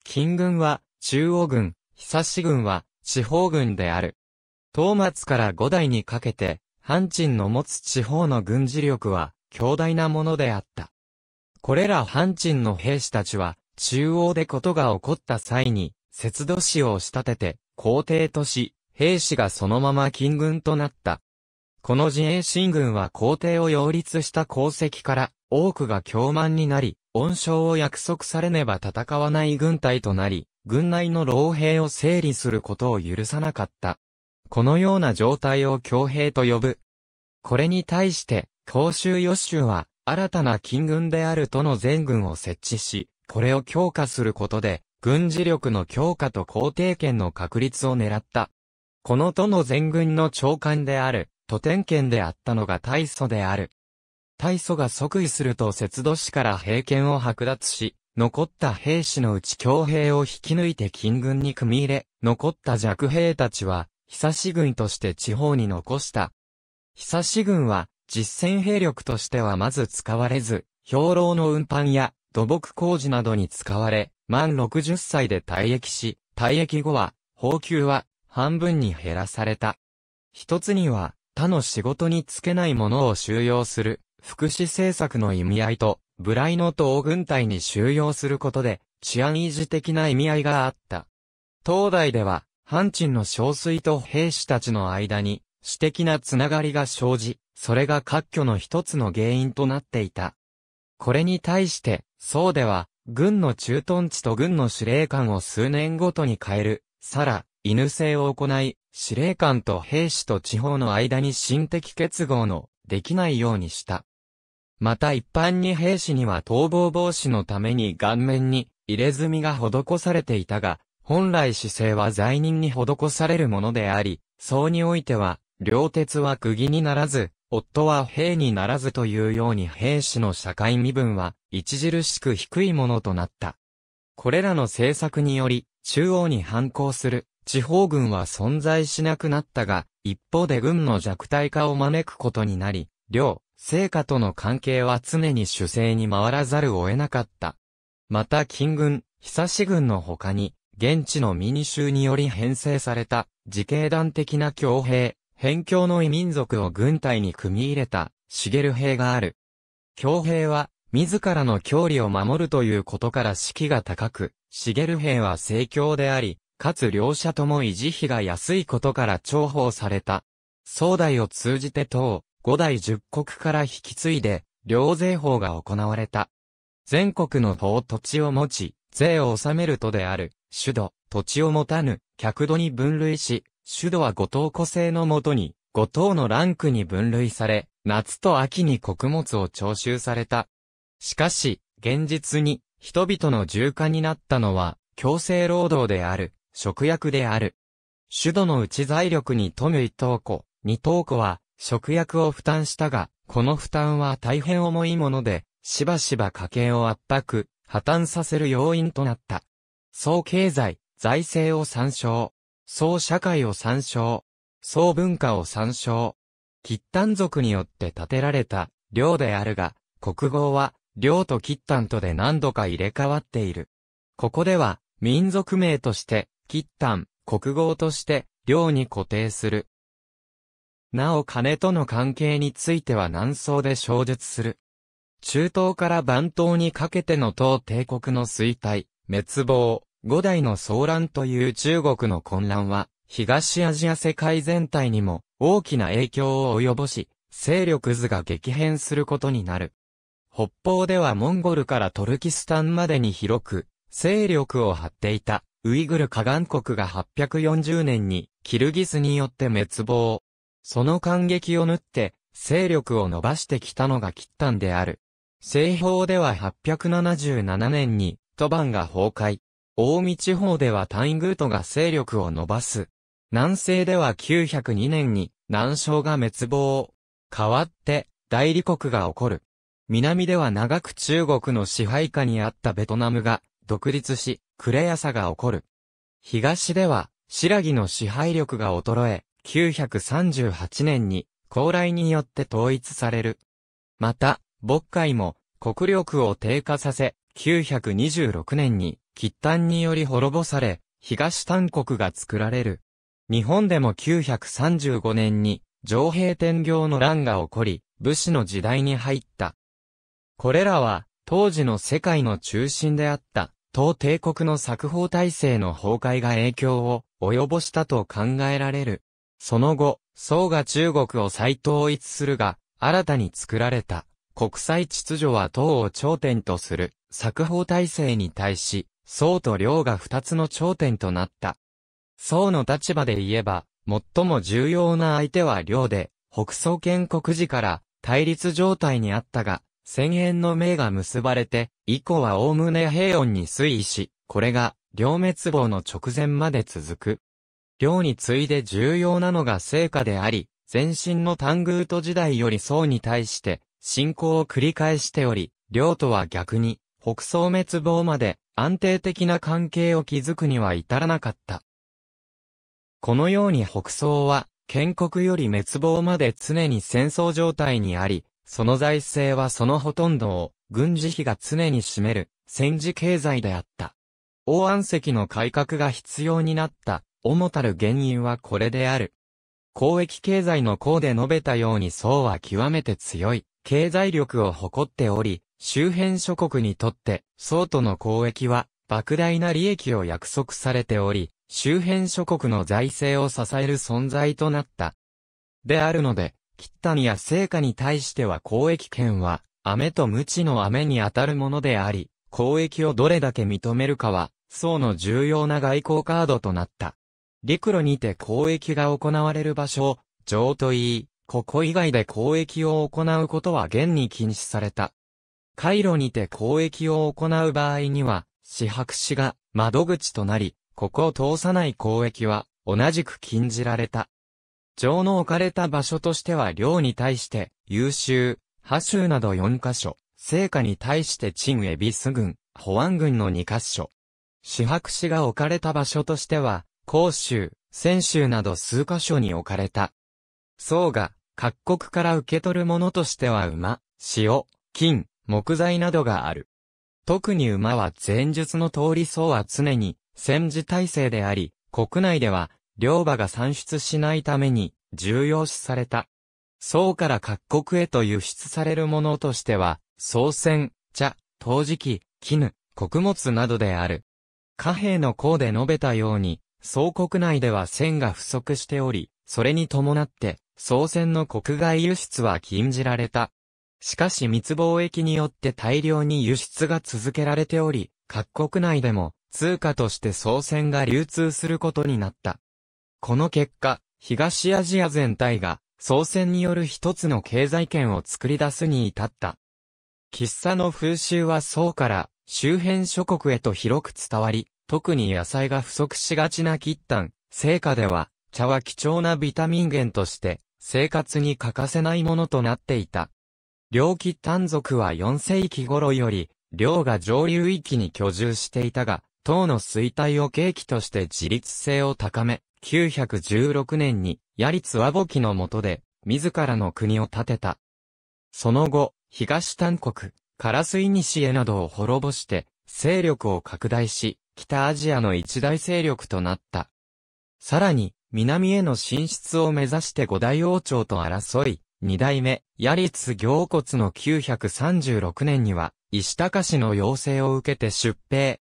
金軍は中央軍、久し軍は地方軍である。東末から五代にかけて、藩鎮の持つ地方の軍事力は強大なものであった。これらハンチンの兵士たちは、中央でことが起こった際に、節度使を仕立てて、皇帝とし、兵士がそのまま金軍となった。この自衛進軍は皇帝を擁立した功績から、多くが凶慢になり、恩賞を約束されねば戦わない軍隊となり、軍内の老兵を整理することを許さなかった。このような状態を強兵と呼ぶ。これに対して、公衆予習は、新たな金軍である都の全軍を設置し、これを強化することで、軍事力の強化と皇帝権の確立を狙った。この都の全軍の長官である、都天権であったのが大祖である。大祖が即位すると節度市から兵権を剥奪し、残った兵士のうち強兵を引き抜いて金軍に組み入れ、残った弱兵たちは、久し軍として地方に残した。久し軍は、実戦兵力としてはまず使われず、兵糧の運搬や土木工事などに使われ、満60歳で退役し、退役後は、報給は半分に減らされた。一つには、他の仕事に就けない者を収容する、福祉政策の意味合いと、ブライノ島軍隊に収容することで、治安維持的な意味合いがあった。東大では、ハンチンの少水と兵士たちの間に、私的なつながりが生じ、それが割拠の一つの原因となっていた。これに対して、そうでは、軍の駐屯地と軍の司令官を数年ごとに変える、さら、犬制を行い、司令官と兵士と地方の間に心的結合のできないようにした。また一般に兵士には逃亡防止のために顔面に入れ墨が施されていたが、本来姿勢は罪人に施されるものであり、そうにおいては、両鉄は釘にならず、夫は兵にならずというように兵士の社会身分は、著しく低いものとなった。これらの政策により、中央に反抗する地方軍は存在しなくなったが、一方で軍の弱体化を招くことになり、両、成果との関係は常に主勢に回らざるを得なかった。また金軍、久し軍の他に、現地のミニ州により編成された、自警団的な強兵、辺境の異民族を軍隊に組み入れた、茂兵がある。強兵は、自らの郷里を守るということから士気が高く、茂兵は盛況であり、かつ両者とも維持費が安いことから重宝された。総代を通じて党、五代十国から引き継いで、両税法が行われた。全国の法土地を持ち、税を納めるとである、主土、土地を持たぬ、客土に分類し、主土は五島個性のもとに、五島のランクに分類され、夏と秋に穀物を徴収された。しかし、現実に、人々の重化になったのは、強制労働である、食薬である。主土の内財力に富む一等庫、二等庫は、食薬を負担したが、この負担は大変重いもので、しばしば家計を圧迫、破綻させる要因となった。総経済、財政を参照。宋社会を参照、総文化を参照。キッタン族によって建てられた、領であるが、国号は、領とキッタンとで何度か入れ替わっている。ここでは、民族名として、キ丹、国号として、領に固定する。なお金との関係については南宋で衝述する。中東から万東にかけての東帝国の衰退、滅亡、五代の騒乱という中国の混乱は、東アジア世界全体にも大きな影響を及ぼし、勢力図が激変することになる。北方ではモンゴルからトルキスタンまでに広く、勢力を張っていた、ウイグル河岸国が840年に、キルギスによって滅亡。その感激を縫って、勢力を伸ばしてきたのがキッタンである。西方では877年に、トバンが崩壊。大見地方ではタイングートが勢力を伸ばす。南西では902年に南昌が滅亡。代わって、大理国が起こる。南では長く中国の支配下にあったベトナムが独立し、クレアサが起こる。東では、白木の支配力が衰え、938年に高麗によって統一される。また、渤海も国力を低下させ、926年に喫炭により滅ぼされ、東丹国が作られる。日本でも935年に、上平天行の乱が起こり、武士の時代に入った。これらは、当時の世界の中心であった、東帝国の作法体制の崩壊が影響を及ぼしたと考えられる。その後、宋が中国を再統一するが、新たに作られた、国際秩序は唐を頂点とする、作法体制に対し、宋と寮が二つの頂点となった。宋の立場で言えば、最も重要な相手は寮で、北宋建国時から対立状態にあったが、戦縁の命が結ばれて、以降はおおむね平穏に推移し、これが、寮滅亡の直前まで続く。寮に次いで重要なのが成果であり、前身の単宮都時代より宋に対して、信仰を繰り返しており、寮とは逆に、北宋滅亡まで安定的な関係を築くには至らなかった。このように北宋は、建国より滅亡まで常に戦争状態にあり、その財政はそのほとんどを軍事費が常に占める戦時経済であった。王安石の改革が必要になった主たる原因はこれである。公益経済の項で述べたように宋は極めて強い経済力を誇っており、周辺諸国にとって、宋との交易は、莫大な利益を約束されており、周辺諸国の財政を支える存在となった。であるので、キッタニア聖火に対しては交易権は、雨と無知の雨に当たるものであり、交易をどれだけ認めるかは、宋の重要な外交カードとなった。陸路にて交易が行われる場所を、上と言い、ここ以外で交易を行うことは現に禁止された。回路にて交易を行う場合には、四白紙が窓口となり、ここを通さない交易は同じく禁じられた。城の置かれた場所としては領に対して優秀、波州など4カ所、聖火に対して陳恵比寿郡、保安郡の2カ所。四白紙が置かれた場所としては、広州、泉州など数カ所に置かれた。僧が各国から受け取るものとしては馬、塩、金、木材などがある。特に馬は前述の通り層は常に戦時体制であり、国内では両馬が産出しないために重要視された。層から各国へと輸出されるものとしては、宋船、茶、陶磁器、絹、穀物などである。貨幣の項で述べたように、宋国内では線が不足しており、それに伴って、宋船の国外輸出は禁じられた。しかし密貿易によって大量に輸出が続けられており、各国内でも通貨として総船が流通することになった。この結果、東アジア全体が総船による一つの経済圏を作り出すに至った。喫茶の風習は宋から周辺諸国へと広く伝わり、特に野菜が不足しがちな喫炭、成果では、茶は貴重なビタミン源として、生活に欠かせないものとなっていた。両木単族は4世紀頃より、両が上流域に居住していたが、唐の衰退を契機として自立性を高め、916年に、ヤリツワボキの下で、自らの国を建てた。その後、東丹国、カラスイニシエなどを滅ぼして、勢力を拡大し、北アジアの一大勢力となった。さらに、南への進出を目指して五大王朝と争い、二代目、ヤリツ行骨の936年には、石高氏の要請を受けて出兵。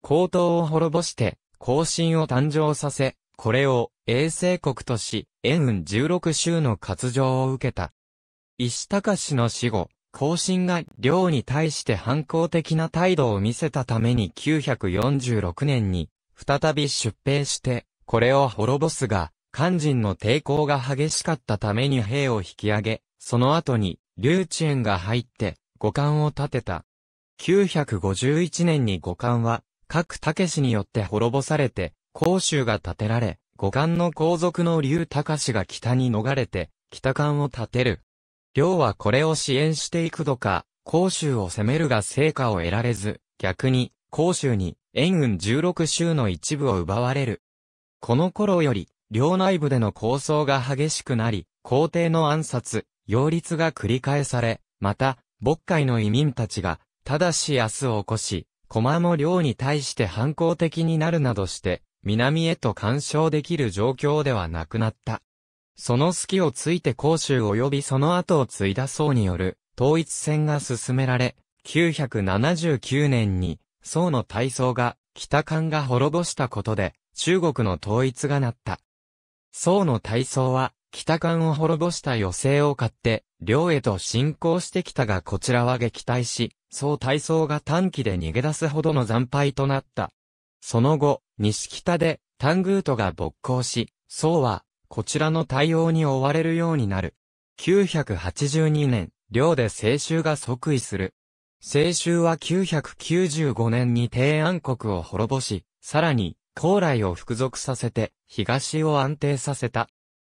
高等を滅ぼして、後進を誕生させ、これを、永世国とし、延雲16州の割上を受けた。石高氏の死後、後進が領に対して反抗的な態度を見せたために946年に、再び出兵して、これを滅ぼすが、肝心の抵抗が激しかったために兵を引き上げ、その後に、劉知縁が入って、五冠を建てた。951年に五冠は、各武士によって滅ぼされて、甲州が建てられ、五冠の皇族の劉隆が北に逃れて、北冠を建てる。劉はこれを支援していくとか、甲州を攻めるが成果を得られず、逆に、甲州に、援軍16州の一部を奪われる。この頃より、領内部での抗争が激しくなり、皇帝の暗殺、擁立が繰り返され、また、牧海の移民たちが、ただし明日を起こし、駒も領に対して反抗的になるなどして、南へと干渉できる状況ではなくなった。その隙をついて甲州及びその後を継いだ僧による統一戦が進められ、979年に僧の大僧が北漢が滅ぼしたことで中国の統一がなった。宋の大僧は、北関を滅ぼした余勢を買って、領へと侵攻してきたがこちらは撃退し、宋大僧が短期で逃げ出すほどの惨敗となった。その後、西北で、タングートが勃興し、宋は、こちらの対応に追われるようになる。982年、領で清州が即位する。清州は995年に提安国を滅ぼし、さらに、高麗を服属させて、東を安定させた。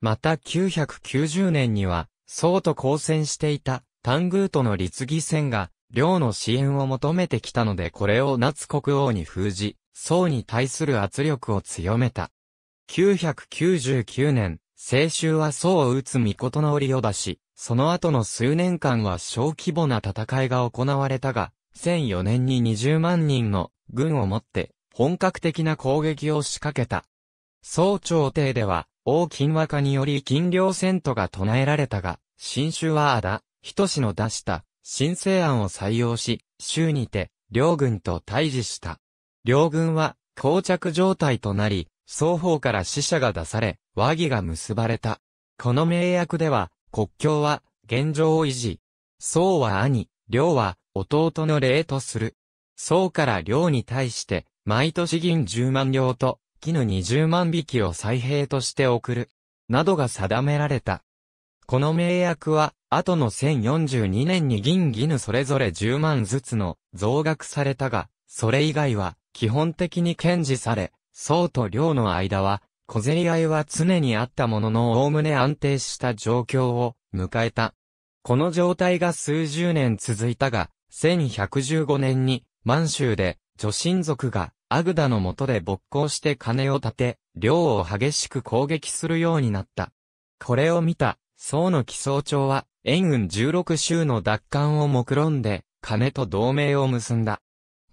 また990年には、宋と交戦していた、丹宮との立義戦が、領の支援を求めてきたのでこれを夏国王に封じ、宋に対する圧力を強めた。999年、青州は宋を打つ御事の折を出し、その後の数年間は小規模な戦いが行われたが、1004年に20万人の軍をもって本格的な攻撃を仕掛けた。総朝廷では、王金和化により金領戦とが唱えられたが、新州はあだ、と氏の出した、新政案を採用し、州にて、両軍と対峙した。両軍は、膠着状態となり、双方から死者が出され、和議が結ばれた。この名約では、国境は、現状を維持。宋は兄、両は、弟の礼とする。宋から領に対して、毎年銀10万両と、絹20万匹を再兵として送る、などが定められた。この名約は、後の1042年に銀銀それぞれ10万ずつの増額されたが、それ以外は基本的に堅持され、宋と領の間は、小競り合いは常にあったものの概ね安定した状況を迎えた。この状態が数十年続いたが、1115年に満州で女神族がアグダの下で勃興して金を立て、領を激しく攻撃するようになった。これを見た、宋の起草長は、援軍16州の奪還を目論んで、金と同盟を結んだ。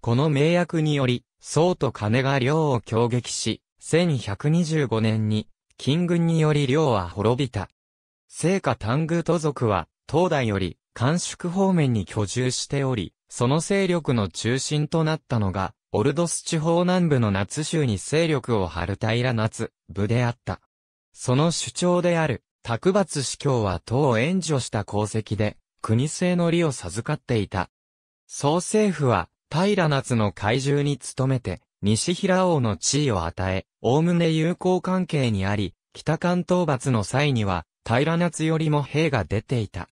この名約により、宋と金が領を強撃し、1125年に、金軍により領は滅びた。聖火丹宮都族は、東大より、官宿方面に居住しており、その勢力の中心となったのが、オルドス地方南部の夏州に勢力を張る平夏、部であった。その主張である、卓抜司教は党を援助した功績で、国政の利を授かっていた。総政府は、平夏の怪獣に努めて、西平王の地位を与え、おおむね友好関係にあり、北関東伐の際には、平夏よりも兵が出ていた。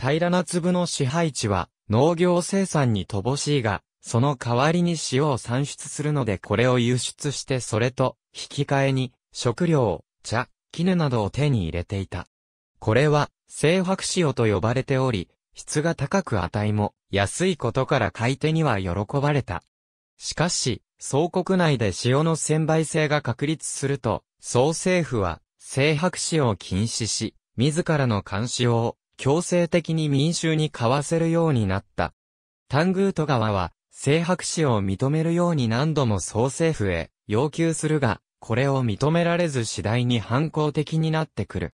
平夏部の支配地は、農業生産に乏しいが、その代わりに塩を産出するのでこれを輸出してそれと、引き換えに、食料、茶、絹などを手に入れていた。これは、青白塩と呼ばれており、質が高く値も安いことから買い手には喜ばれた。しかし、総国内で塩の専売制が確立すると、総政府は、青白塩を禁止し、自らの監視を強制的に民衆に買わせるようになった。タングート川は、性白紙を認めるように何度も総政府へ要求するが、これを認められず次第に反抗的になってくる。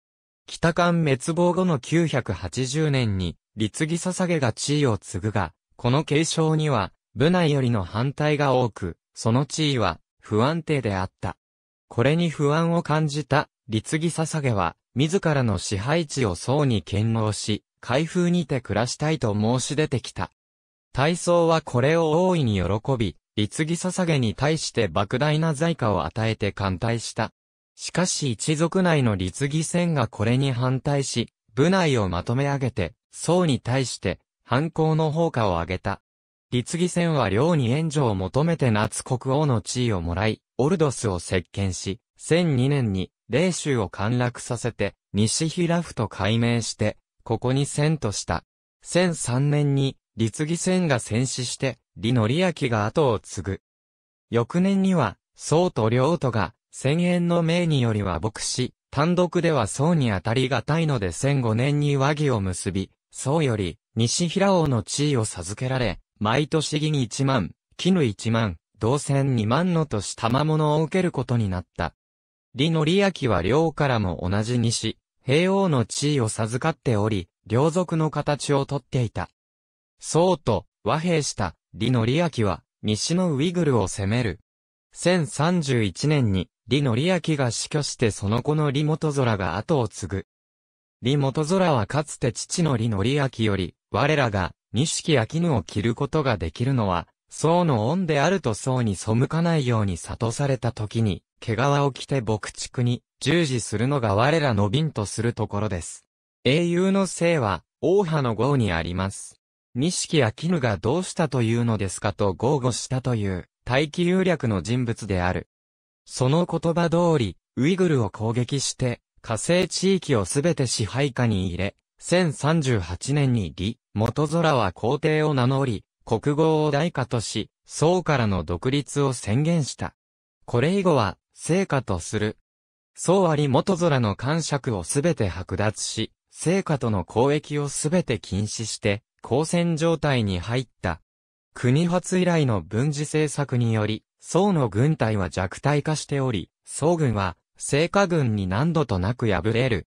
北間滅亡後の980年に、立義捧げが地位を継ぐが、この継承には、部内よりの反対が多く、その地位は不安定であった。これに不安を感じた、立義捧げは、自らの支配地を宋に堅納し、開封にて暮らしたいと申し出てきた。大操はこれを大いに喜び、律儀捧げに対して莫大な財貨を与えて艦隊した。しかし一族内の律儀戦がこれに反対し、部内をまとめ上げて、僧に対して、反抗の放火を上げた。律儀戦は領に援助を求めて夏国王の地位をもらい、オルドスを接見し、1002年に、霊州を陥落させて、西平府と改名して、ここに遷とした。1003年に、立義戦が戦死して、李則明が後を継ぐ。翌年には、宋と領土が、千縁の命によりは牧師、単独では宋に当たりがたいので1005年に和議を結び、宋より、西平王の地位を授けられ、毎年義に一万、絹一万、銅千、二万のとした物を受けることになった。李則明は領からも同じ西、平王の地位を授かっており、領族の形をとっていた。そうと和平した李の利明は西のウイグルを攻める。1031年に李の利明が死去してその子の李元空が後を継ぐ。李元空はかつて父の李の利明より、我らが錦秋絹を着ることができるのは、僧の恩であると僧に背かないように悟された時に、毛皮を着て牧畜に従事するのが我らの瓶とするところです。英雄の姓は、王派の号にあります。錦や絹がどうしたというのですかと豪語したという、大気有略の人物である。その言葉通り、ウイグルを攻撃して、火星地域をすべて支配下に入れ、1038年に李、元空は皇帝を名乗り、国語を大化とし、宋からの独立を宣言した。これ以後は、成果とする。宋あり元空の感触をすべて剥奪し、成果との交易をすべて禁止して、交戦状態に入った。国発以来の軍事政策により、宋の軍隊は弱体化しており、宋軍は、聖火軍に何度となく敗れる。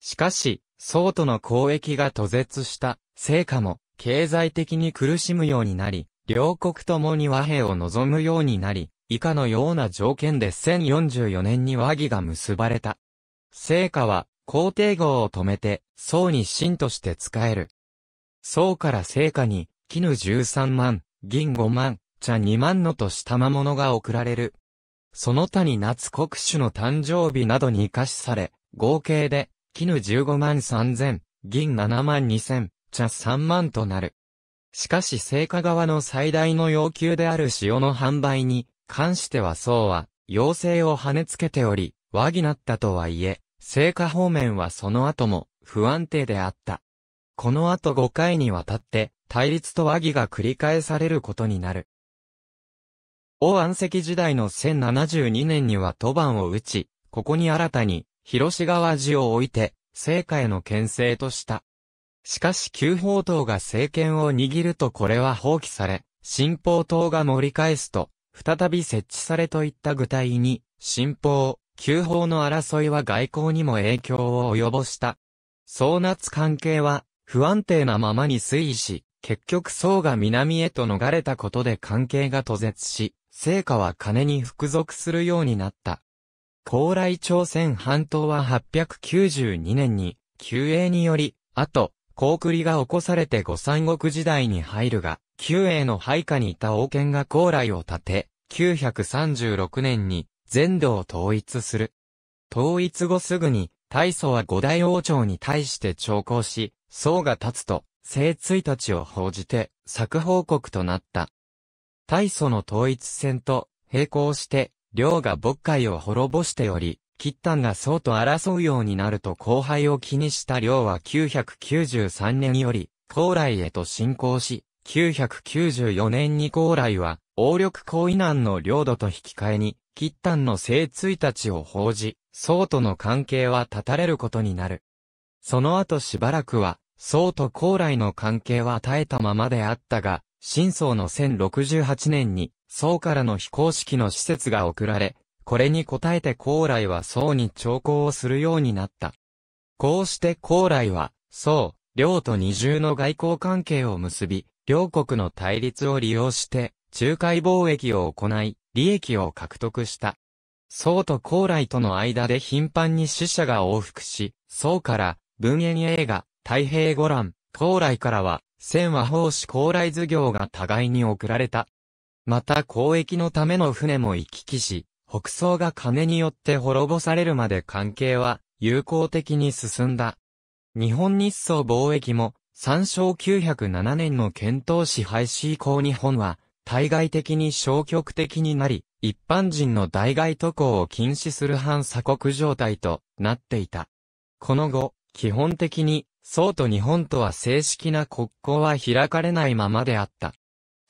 しかし、宋との交易が途絶した、聖火も、経済的に苦しむようになり、両国ともに和平を望むようになり、以下のような条件で1044年に和議が結ばれた。聖火は、皇帝号を止めて、宋に神として仕える。宋から聖火に、絹13万、銀5万、茶2万のとしたものが贈られる。その他に夏国主の誕生日などに活かしされ、合計で、絹15万3000、銀7万2000、茶3万となる。しかし聖火側の最大の要求である塩の販売に、関しては宋は、要請を跳ねつけており、和議なったとはいえ、聖火方面はその後も、不安定であった。この後5回にわたって、対立と和議が繰り返されることになる。王安石時代の1072年には都番を打ち、ここに新たに、広川寺を置いて、火への牽制とした。しかし旧法党が政権を握るとこれは放棄され、新法党が盛り返すと、再び設置されといった具体に、新法、旧法の争いは外交にも影響を及ぼした。な夏関係は、不安定なままに推移し、結局宋が南へと逃れたことで関係が途絶し、成果は金に服属するようになった。高麗朝鮮半島は892年に、旧英により、あと、高栗が起こされて五三国時代に入るが、旧英の配下にいた王権が高麗を建て、936年に全土を統一する。統一後すぐに、大祖は五大王朝に対して徴行し、僧が立つと、聖追たちを報じて、作報告となった。大祖の統一戦と、並行して、領が牧海を滅ぼしており、キッタンが僧と争うようになると後輩を気にした領は993年より、高麗へと進行し、994年に高麗は、王力高位難の領土と引き換えに、キッタンの聖追たちを報じ、僧との関係は断たれることになる。その後しばらくは、宋と高麗の関係は絶えたままであったが、新宋の1068年に、宋からの非公式の施設が送られ、これに応えて高麗は宋に長考をするようになった。こうして高麗は、宋、両と二重の外交関係を結び、両国の対立を利用して、仲介貿易を行い、利益を獲得した。宋と高麗との間で頻繁に死者が往復し、宋から文苑映画、太平五覧、高麗からは、千和法師高麗図業が互いに送られた。また交易のための船も行き来し、北宋が金によって滅ぼされるまで関係は友好的に進んだ。日本日宋貿易も、三章907年の検討支廃止以降日本は、対外的に消極的になり、一般人の代外渡航を禁止する反鎖国状態となっていた。この後、基本的に、宋と日本とは正式な国交は開かれないままであった。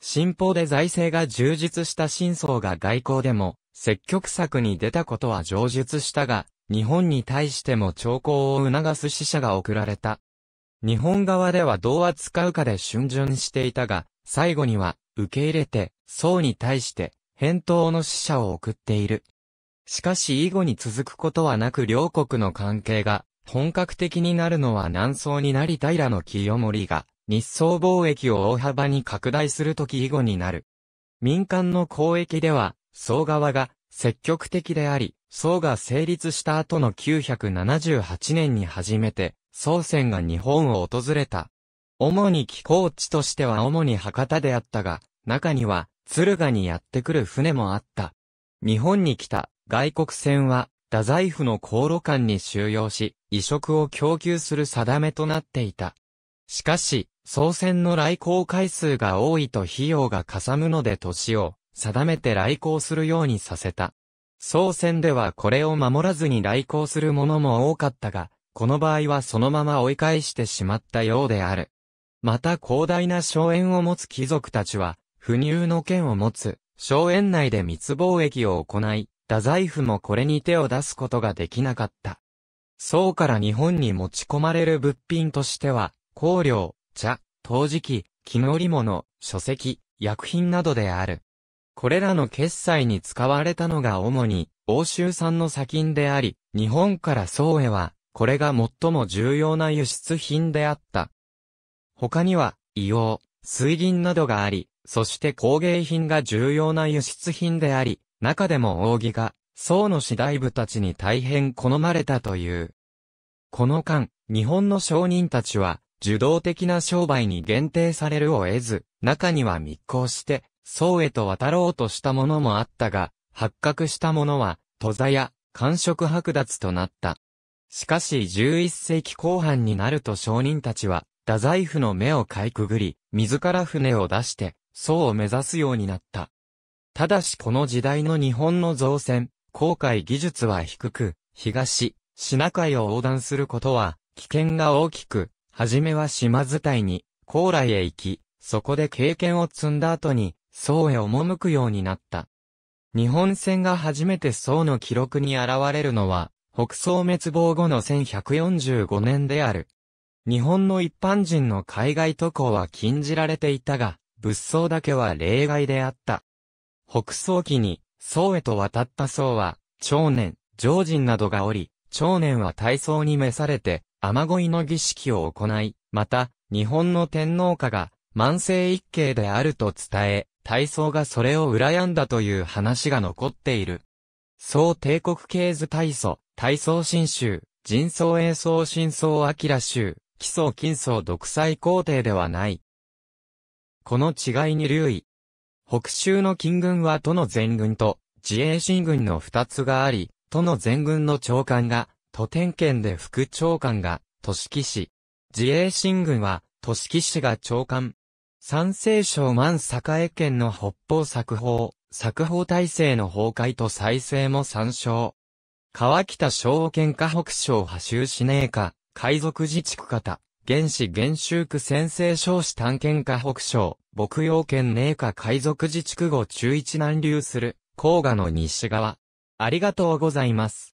新法で財政が充実した新宋が外交でも、積極策に出たことは上述したが、日本に対しても兆候を促す死者が送られた。日本側ではどう扱うかで春巡していたが、最後には、受け入れて、宋に対して、返答の死者を送っている。しかし以後に続くことはなく両国の関係が本格的になるのは南宋になり平の清盛が、日宋貿易を大幅に拡大するとき以後になる。民間の交易では、宋側が積極的であり、宋が成立した後の978年に初めて、宋船が日本を訪れた。主に寄港地としては主に博多であったが、中には、敦賀にやってくる船もあった。日本に来た外国船は、太宰府の航路間に収容し、移植を供給する定めとなっていた。しかし、総選の来航回数が多いと費用がかさむので年を定めて来航するようにさせた。総選ではこれを守らずに来航するもも多かったが、この場合はそのまま追い返してしまったようである。また広大な荘園を持つ貴族たちは、不入の権を持つ、荘園内で密貿易を行い、太宰府もこれに手を出すことができなかった。宋から日本に持ち込まれる物品としては、香料、茶、陶磁器、絹織物、書籍、薬品などである。これらの決済に使われたのが主に欧州産の砂金であり、日本から宋へは、これが最も重要な輸出品であった。他には、硫黄、水銀などがあり、そして工芸品が重要な輸出品であり、中でも扇が、宋の次第部たちに大変好まれたという。この間、日本の商人たちは、受動的な商売に限定されるを得ず、中には密航して、宋へと渡ろうとしたものもあったが、発覚したものは、土座や、官職剥奪となった。しかし11世紀後半になると商人たちは、太宰府の目をかいくぐり、自ら船を出して、宋を目指すようになった。ただしこの時代の日本の造船、航海技術は低く、東、品海を横断することは、危険が大きく、はじめは島伝いに、高麗へ行き、そこで経験を積んだ後に、宋へ赴くようになった。日本船が初めて宋の記録に現れるのは、北宋滅亡後の1145年である。日本の一般人の海外渡航は禁じられていたが、物騒だけは例外であった。北宋期に、宋へと渡った宋は、長年、常人などがおり、長年は大宋に召されて、雨乞いの儀式を行い、また、日本の天皇家が、万世一系であると伝え、大宋がそれを羨んだという話が残っている。宋帝国系図大祖、大宋新州、人宋英宋新宋明州、基宋金宋独裁皇帝ではない。この違いに留意、北州の金軍は都の全軍と自衛新軍の二つがあり、都の全軍の長官が、都天県で副長官が、都市騎士。自衛新軍は、都市騎士が長官。三西省万栄県の北方作法、作法体制の崩壊と再生も参照。川北省県下北省派州市内下、海賊自治区方、原始原州区先制少子探検下北省、牧羊県寧夏海賊自治区後中一南流する、黄河の西側。ありがとうございます。